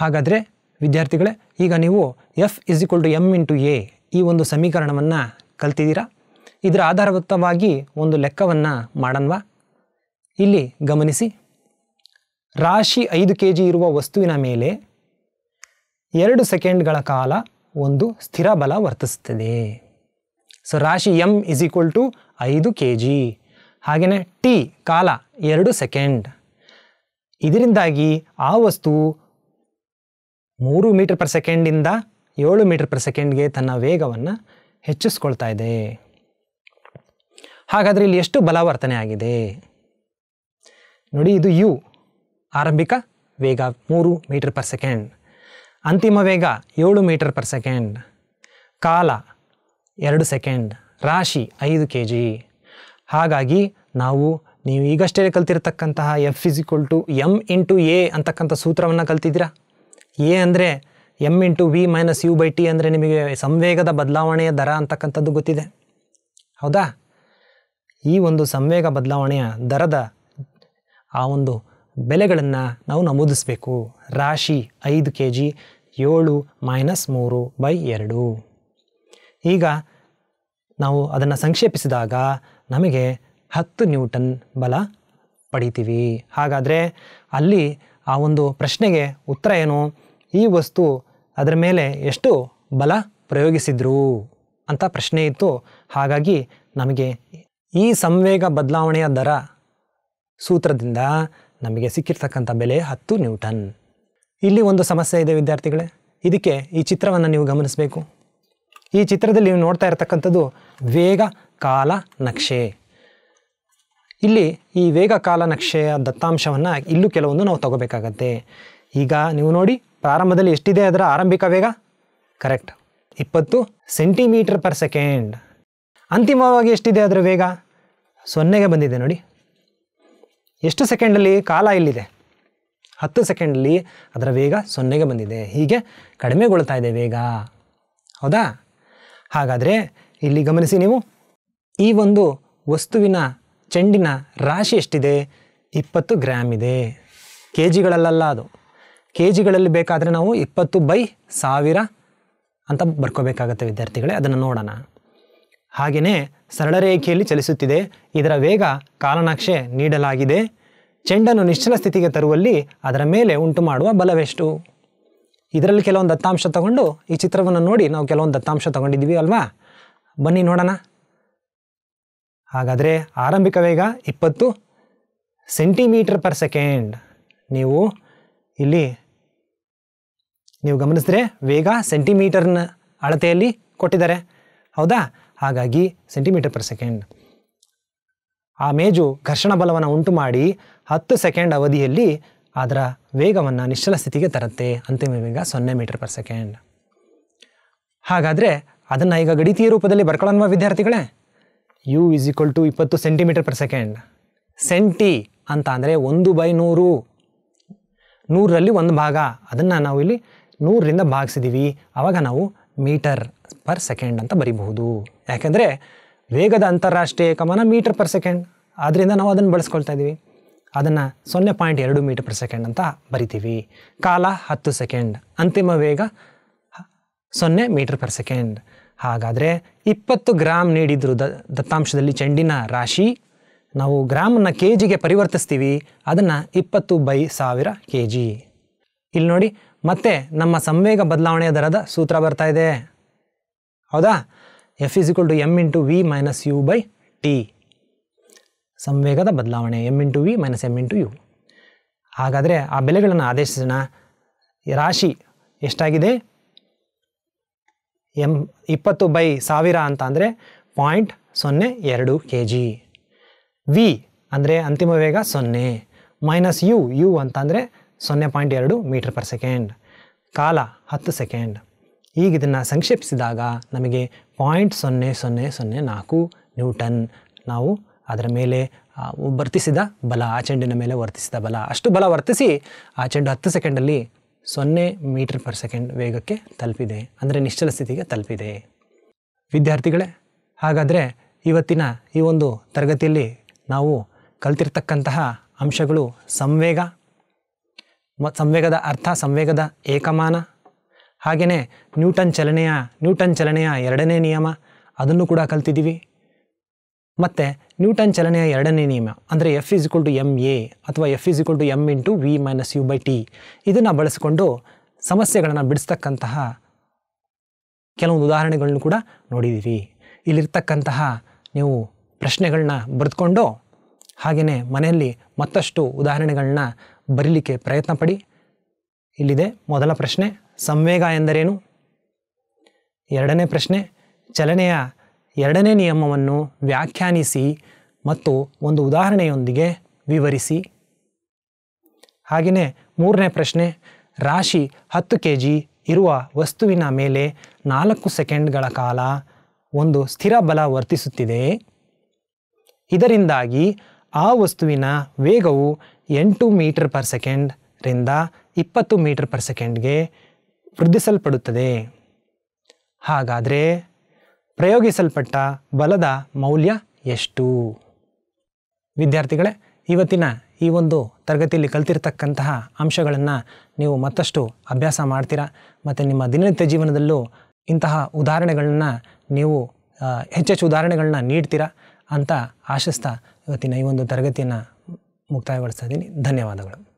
ಹಾಗಾದರೆ ವಿದ್ಯಾರ್ಥಿಗಳೇ ಈಗ ನೀವು F is equal to M into A ಈ ಒಂದು ಸಮೀಕರಣವನ್ನು ಕಲ್ತಿದ್ದೀರಾ ಇದರ ಆಧಾರಭೂತವಾಗಿ ಒಂದು ಲೆಕ್ಕವನ್ನು ಮಾಡನ್ವಾ ಇಲ್ಲಿ ಗಮನಿಸಿ ರಾಶಿ ಐದು ಕೆ ಜಿ ಇರುವ ವಸ್ತುವಿನ ಮೇಲೆ ಎರಡು ಸೆಕೆಂಡ್ಗಳ ಕಾಲ ಒಂದು ಸ್ಥಿರ ಬಲ ವರ್ತಿಸ್ತದೆ ಸೊ ರಾಶಿ ಎಮ್ ಇಸ್ ಈಕ್ವಲ್ ಟು ಐದು ಕೆ ಜಿ ಹಾಗೆಯೇ ಟಿ ಕಾಲ ಎರಡು ಸೆಕೆಂಡ್ ಇದರಿಂದಾಗಿ ಆ ವಸ್ತು ಮೂರು ಮೀಟರ್ ಪರ್ ಸೆಕೆಂಡಿಂದ ಏಳು ಮೀಟರ್ ಪರ್ ಸೆಕೆಂಡ್ಗೆ ತನ್ನ ವೇಗವನ್ನು ಹೆಚ್ಚಿಸ್ಕೊಳ್ತಾ ಇದೆ ಹಾಗಾದರೆ ಇಲ್ಲಿ ಎಷ್ಟು ವರ್ತನೆ ಆಗಿದೆ ನೋಡಿ ಇದು ಯು ಆರಂಭಿಕ ವೇಗ ಮೂರು ಮೀಟರ್ ಪರ್ ಸೆಕೆಂಡ್ ಅಂತಿಮ ವೇಗ ಏಳು ಮೀಟರ್ ಪರ್ ಸೆಕೆಂಡ್ ಕಾಲ ಎರಡು ಸೆಕೆಂಡ್ ರಾಶಿ ಐದು ಕೆ ಜಿ ಹಾಗಾಗಿ ನಾವು ನೀವು ಈಗಷ್ಟೇ ಕಲ್ತಿರ್ತಕ್ಕಂತಹ F is to M into A ಅಂತಕ್ಕಂಥ ಸೂತ್ರವನ್ನು ಕಲ್ತಿದ್ದೀರಾ ಎ ಅಂದರೆ M into V minus U by T ಅಂದರೆ ನಿಮಗೆ ಸಂವೇಗದ ಬದಲಾವಣೆಯ ದರ ಅಂತಕ್ಕಂಥದ್ದು ಗೊತ್ತಿದೆ ಹೌದಾ ಈ ಒಂದು ಸಂವೇಗ ಬದಲಾವಣೆಯ ದರದ ಆ ಒಂದು ಬೆಲೆಗಳನ್ನು ನಾವು ನಮೂದಿಸಬೇಕು ರಾಶಿ ಐದು ಕೆ ಜಿ ಏಳು ಮೈನಸ್ ಮೂರು ಬೈ ಎರಡು ಈಗ ನಾವು ಅದನ್ನು ಸಂಕ್ಷೇಪಿಸಿದಾಗ ನಮಗೆ ಹತ್ತು ನ್ಯೂಟನ್ ಬಲ ಪಡಿತೀವಿ ಹಾಗಾದರೆ ಅಲ್ಲಿ ಆ ಒಂದು ಪ್ರಶ್ನೆಗೆ ಉತ್ತರ ಏನು ಈ ವಸ್ತು ಅದರ ಮೇಲೆ ಎಷ್ಟು ಬಲ ಪ್ರಯೋಗಿಸಿದ್ರು ಅಂತ ಪ್ರಶ್ನೆ ಇತ್ತು ಹಾಗಾಗಿ ನಮಗೆ ಈ ಸಂವೇಗ ಬದಲಾವಣೆಯ ದರ ಸೂತ್ರದಿಂದ ನಮಗೆ ಸಿಕ್ಕಿರ್ತಕ್ಕಂಥ ಬೆಲೆ ಹತ್ತು ನ್ಯೂಟನ್ ಇಲ್ಲಿ ಒಂದು ಸಮಸ್ಯೆ ಇದೆ ವಿದ್ಯಾರ್ಥಿಗಳೇ ಇದಕ್ಕೆ ಈ ಚಿತ್ರವನ್ನು ನೀವು ಗಮನಿಸಬೇಕು ಈ ಚಿತ್ರದಲ್ಲಿ ನೀವು ನೋಡ್ತಾ ಇರತಕ್ಕಂಥದ್ದು ವೇಗ ಕಾಲ ನಕ್ಷೆ ಇಲ್ಲಿ ಈ ವೇಗ ಕಾಲ ನಕ್ಷೆಯ ದತ್ತಾಂಶವನ್ನು ಇಲ್ಲೂ ಕೆಲವೊಂದು ನಾವು ತಗೋಬೇಕಾಗತ್ತೆ ಈಗ ನೀವು ನೋಡಿ ಪ್ರಾರಂಭದಲ್ಲಿ ಎಷ್ಟಿದೆ ಅದರ ಆರಂಭಿಕ ವೇಗ ಕರೆಕ್ಟ್ ಇಪ್ಪತ್ತು ಸೆಂಟಿಮೀಟರ್ ಪರ್ ಸೆಕೆಂಡ್ ಅಂತಿಮವಾಗಿ ಎಷ್ಟಿದೆ ಅದರ ವೇಗ ಸೊನ್ನೆಗೆ ಬಂದಿದೆ ನೋಡಿ ಎಷ್ಟು ಸೆಕೆಂಡಲ್ಲಿ ಕಾಲ ಇಲ್ಲಿದೆ ಹತ್ತು ಸೆಕೆಂಡಲ್ಲಿ ಅದರ ವೇಗ ಸೊನ್ನೆಗೆ ಬಂದಿದೆ ಹೀಗೆ ಕಡಿಮೆಗೊಳ್ತಾ ಇದೆ ವೇಗ ಹೌದಾ ಹಾಗಾದರೆ ಇಲ್ಲಿ ಗಮನಿಸಿ ನೀವು ಈ ಒಂದು ವಸ್ತುವಿನ ಚೆಂಡಿನ ರಾಶಿ ಎಷ್ಟಿದೆ ಇಪ್ಪತ್ತು ಗ್ರಾಮ್ ಇದೆ ಕೆ ಜಿಗಳಲ್ಲ ಅದು ಕೆ ಜಿಗಳಲ್ಲಿ ಬೇಕಾದರೆ ನಾವು ಇಪ್ಪತ್ತು ಬೈ ಸಾವಿರ ಅಂತ ಬರ್ಕೋಬೇಕಾಗತ್ತೆ ವಿದ್ಯಾರ್ಥಿಗಳೇ ಅದನ್ನು ನೋಡೋಣ ಹಾಗೆಯೇ ರೇಖೆಯಲ್ಲಿ ಚಲಿಸುತ್ತಿದೆ ಇದರ ವೇಗ ಕಾಲನಕ್ಷೆ ನೀಡಲಾಗಿದೆ ಚೆಂಡನ್ನು ನಿಶ್ಚಲ ಸ್ಥಿತಿಗೆ ತರುವಲ್ಲಿ ಅದರ ಮೇಲೆ ಉಂಟು ಮಾಡುವ ಬಲವೆಷ್ಟು ಇದರಲ್ಲಿ ಕೆಲವೊಂದು ದತ್ತಾಂಶ ತಗೊಂಡು ಈ ಚಿತ್ರವನ್ನು ನೋಡಿ ನಾವು ಕೆಲವೊಂದು ದತ್ತಾಂಶ ತಗೊಂಡಿದ್ದೀವಿ ಅಲ್ವಾ ಬನ್ನಿ ನೋಡೋಣ ಹಾಗಾದರೆ ಆರಂಭಿಕ ವೇಗ ಇಪ್ಪತ್ತು ಸೆಂಟಿಮೀಟರ್ ಪರ್ ಸೆಕೆಂಡ್ ನೀವು ಇಲ್ಲಿ ನೀವು ಗಮನಿಸಿದ್ರೆ ವೇಗ ಸೆಂಟಿಮೀಟರ್ನ ಅಳತೆಯಲ್ಲಿ ಕೊಟ್ಟಿದ್ದಾರೆ ಹೌದಾ ಹಾಗಾಗಿ ಸೆಂಟಿಮೀಟರ್ ಪರ್ ಸೆಕೆಂಡ್ ಆ ಮೇಜು ಘರ್ಷಣ ಬಲವನ್ನು ಉಂಟು ಮಾಡಿ ಹತ್ತು ಸೆಕೆಂಡ್ ಅವಧಿಯಲ್ಲಿ ಅದರ ವೇಗವನ್ನು ನಿಶ್ಚಲ ಸ್ಥಿತಿಗೆ ತರುತ್ತೆ ಅಂತಿಮ ವೇಗ ಸೊನ್ನೆ ಮೀಟರ್ ಪರ್ ಸೆಕೆಂಡ್ ಹಾಗಾದರೆ ಅದನ್ನು ಈಗ ಗಡಿತೀಯ ರೂಪದಲ್ಲಿ ಬರ್ಕೊಳ್ಳೋಣ ವಿದ್ಯಾರ್ಥಿಗಳೇ ಯು ಇಸ್ ಈಕ್ವಲ್ ಟು ಇಪ್ಪತ್ತು ಸೆಂಟಿಮೀಟರ್ ಪರ್ ಸೆಕೆಂಡ್ ಸೆಂಟಿ ಅಂತ ಅಂದರೆ ಒಂದು ಬೈ ನೂರು ನೂರರಲ್ಲಿ ಒಂದು ಭಾಗ ಅದನ್ನು ನಾವು ಇಲ್ಲಿ ನೂರರಿಂದ ಭಾಗಿಸಿದ್ದೀವಿ ಆವಾಗ ನಾವು ಮೀಟರ್ ಪರ್ ಸೆಕೆಂಡ್ ಅಂತ ಬರಿಬಹುದು ಯಾಕೆಂದರೆ ವೇಗದ ಅಂತಾರಾಷ್ಟ್ರೀಯ ಕಮನ ಮೀಟರ್ ಪರ್ ಸೆಕೆಂಡ್ ಆದ್ದರಿಂದ ನಾವು ಅದನ್ನು ಬಳಸ್ಕೊಳ್ತಾ ಇದ್ದೀವಿ ಅದನ್ನು ಸೊನ್ನೆ ಪಾಯಿಂಟ್ ಎರಡು ಮೀಟರ್ ಪರ್ ಸೆಕೆಂಡ್ ಅಂತ ಬರಿತೀವಿ ಕಾಲ ಹತ್ತು ಸೆಕೆಂಡ್ ಅಂತಿಮ ವೇಗ ಸೊನ್ನೆ ಮೀಟರ್ ಪರ್ ಸೆಕೆಂಡ್ ಹಾಗಾದರೆ ಇಪ್ಪತ್ತು ಗ್ರಾಮ್ ನೀಡಿದ್ರು ದ ದತ್ತಾಂಶದಲ್ಲಿ ಚೆಂಡಿನ ರಾಶಿ ನಾವು ಗ್ರಾಮನ್ನು ಕೆ ಜಿಗೆ ಪರಿವರ್ತಿಸ್ತೀವಿ ಅದನ್ನು ಇಪ್ಪತ್ತು ಬೈ ಸಾವಿರ ಕೆ ಜಿ ಇಲ್ಲಿ ನೋಡಿ ಮತ್ತೆ ನಮ್ಮ ಸಂವೇಗ ಬದಲಾವಣೆಯ ದರದ ಸೂತ್ರ ಬರ್ತಾ ಇದೆ ಹೌದಾ F is equal to M into V minus U by T ಸಂವೇಗದ ಬದಲಾವಣೆ M into V minus M into U ಹಾಗಾದರೆ ಆ ಬೆಲೆಗಳನ್ನು ಆದೇಶಿಸೋಣ ರಾಶಿ ಎಷ್ಟಾಗಿದೆ ಎಮ್ ಇಪ್ಪತ್ತು ಬೈ ಸಾವಿರ ಅಂತ ಅಂದರೆ ಪಾಯಿಂಟ್ ಸೊನ್ನೆ ಎರಡು ಕೆ ಜಿ ವಿ ಅಂದರೆ ಅಂತಿಮ ವೇಗ ಸೊನ್ನೆ ಮೈನಸ್ ಯು ಯು ಅಂತಂದರೆ ಸೊನ್ನೆ ಪಾಯಿಂಟ್ ಎರಡು ಮೀಟರ್ ಪರ್ ಸೆಕೆಂಡ್ ಕಾಲ ಹತ್ತು ಸೆಕೆಂಡ್ ಈಗ ಇದನ್ನು ಸಂಕ್ಷೇಪಿಸಿದಾಗ ನಮಗೆ ಪಾಯಿಂಟ್ ಸೊನ್ನೆ ಸೊನ್ನೆ ಸೊನ್ನೆ ನಾಲ್ಕು ನ್ಯೂಟನ್ ನಾವು ಅದರ ಮೇಲೆ ವರ್ತಿಸಿದ ಬಲ ಆ ಚೆಂಡಿನ ಮೇಲೆ ವರ್ತಿಸಿದ ಬಲ ಅಷ್ಟು ಬಲ ವರ್ತಿಸಿ ಆ ಚೆಂಡು ಹತ್ತು ಸೆಕೆಂಡಲ್ಲಿ ಸೊನ್ನೆ ಮೀಟರ್ ಪರ್ ಸೆಕೆಂಡ್ ವೇಗಕ್ಕೆ ತಲುಪಿದೆ ಅಂದರೆ ನಿಶ್ಚಲ ಸ್ಥಿತಿಗೆ ತಲುಪಿದೆ ವಿದ್ಯಾರ್ಥಿಗಳೇ ಹಾಗಾದರೆ ಇವತ್ತಿನ ಈ ಒಂದು ತರಗತಿಯಲ್ಲಿ ನಾವು ಕಲ್ತಿರ್ತಕ್ಕಂತಹ ಅಂಶಗಳು ಸಂವೇಗ ಸಂವೇಗದ ಅರ್ಥ ಸಂವೇಗದ ಏಕಮಾನ ಹಾಗೆಯೇ ನ್ಯೂಟನ್ ಚಲನೆಯ ನ್ಯೂಟನ್ ಚಲನೆಯ ಎರಡನೇ ನಿಯಮ ಅದನ್ನು ಕೂಡ ಕಲ್ತಿದ್ದೀವಿ ಮತ್ತು ನ್ಯೂಟನ್ ಚಲನೆಯ ಎರಡನೇ ನಿಯಮ ಅಂದರೆ F is to M A ಅಥವಾ F is to M into V minus U by T ಇದನ್ನು ಬಳಸಿಕೊಂಡು ಸಮಸ್ಯೆಗಳನ್ನು ಬಿಡಿಸ್ತಕ್ಕಂತಹ ಕೆಲವೊಂದು ಉದಾಹರಣೆಗಳನ್ನು ಕೂಡ ನೋಡಿದ್ದೀವಿ ಇಲ್ಲಿರ್ತಕ್ಕಂತಹ ನೀವು ಪ್ರಶ್ನೆಗಳನ್ನ ಬರೆದುಕೊಂಡು ಹಾಗೆಯೇ ಮನೆಯಲ್ಲಿ ಮತ್ತಷ್ಟು ಉದಾಹರಣೆಗಳನ್ನ ಬರೀಲಿಕ್ಕೆ ಪ್ರಯತ್ನ ಪಡಿ ಇಲ್ಲಿದೆ ಮೊದಲ ಪ್ರಶ್ನೆ ಸಂವೇಗ ಎಂದರೇನು ಎರಡನೇ ಪ್ರಶ್ನೆ ಚಲನೆಯ ಎರಡನೇ ನಿಯಮವನ್ನು ವ್ಯಾಖ್ಯಾನಿಸಿ ಮತ್ತು ಒಂದು ಉದಾಹರಣೆಯೊಂದಿಗೆ ವಿವರಿಸಿ ಹಾಗೆಯೇ ಮೂರನೇ ಪ್ರಶ್ನೆ ರಾಶಿ ಹತ್ತು ಕೆ ಜಿ ಇರುವ ವಸ್ತುವಿನ ಮೇಲೆ ನಾಲ್ಕು ಸೆಕೆಂಡ್ಗಳ ಕಾಲ ಒಂದು ಸ್ಥಿರ ಬಲ ವರ್ತಿಸುತ್ತಿದೆ ಇದರಿಂದಾಗಿ ಆ ವಸ್ತುವಿನ ವೇಗವು ಎಂಟು ಮೀಟರ್ ಪರ್ ಸೆಕೆಂಡ್ ರಿಂದ ಇಪ್ಪತ್ತು ಮೀಟರ್ ಪರ್ ಸೆಕೆಂಡ್ಗೆ ವೃದ್ಧಿಸಲ್ಪಡುತ್ತದೆ ಹಾಗಾದರೆ ಪ್ರಯೋಗಿಸಲ್ಪಟ್ಟ ಬಲದ ಮೌಲ್ಯ ಎಷ್ಟು ವಿದ್ಯಾರ್ಥಿಗಳೇ ಇವತ್ತಿನ ಈ ಒಂದು ತರಗತಿಯಲ್ಲಿ ಕಲ್ತಿರ್ತಕ್ಕಂತಹ ಅಂಶಗಳನ್ನು ನೀವು ಮತ್ತಷ್ಟು ಅಭ್ಯಾಸ ಮಾಡ್ತೀರಾ ಮತ್ತು ನಿಮ್ಮ ದಿನನಿತ್ಯ ಜೀವನದಲ್ಲೂ ಇಂತಹ ಉದಾಹರಣೆಗಳನ್ನ ನೀವು ಹೆಚ್ಚೆಚ್ಚು ಉದಾಹರಣೆಗಳನ್ನ ನೀಡ್ತೀರಾ ಅಂತ ಆಶಿಸ್ತಾ ಇವತ್ತಿನ ಈ ಒಂದು ತರಗತಿಯನ್ನು ಮುಕ್ತಾಯಗೊಳಿಸ್ತಾ ಇದ್ದೀನಿ ಧನ್ಯವಾದಗಳು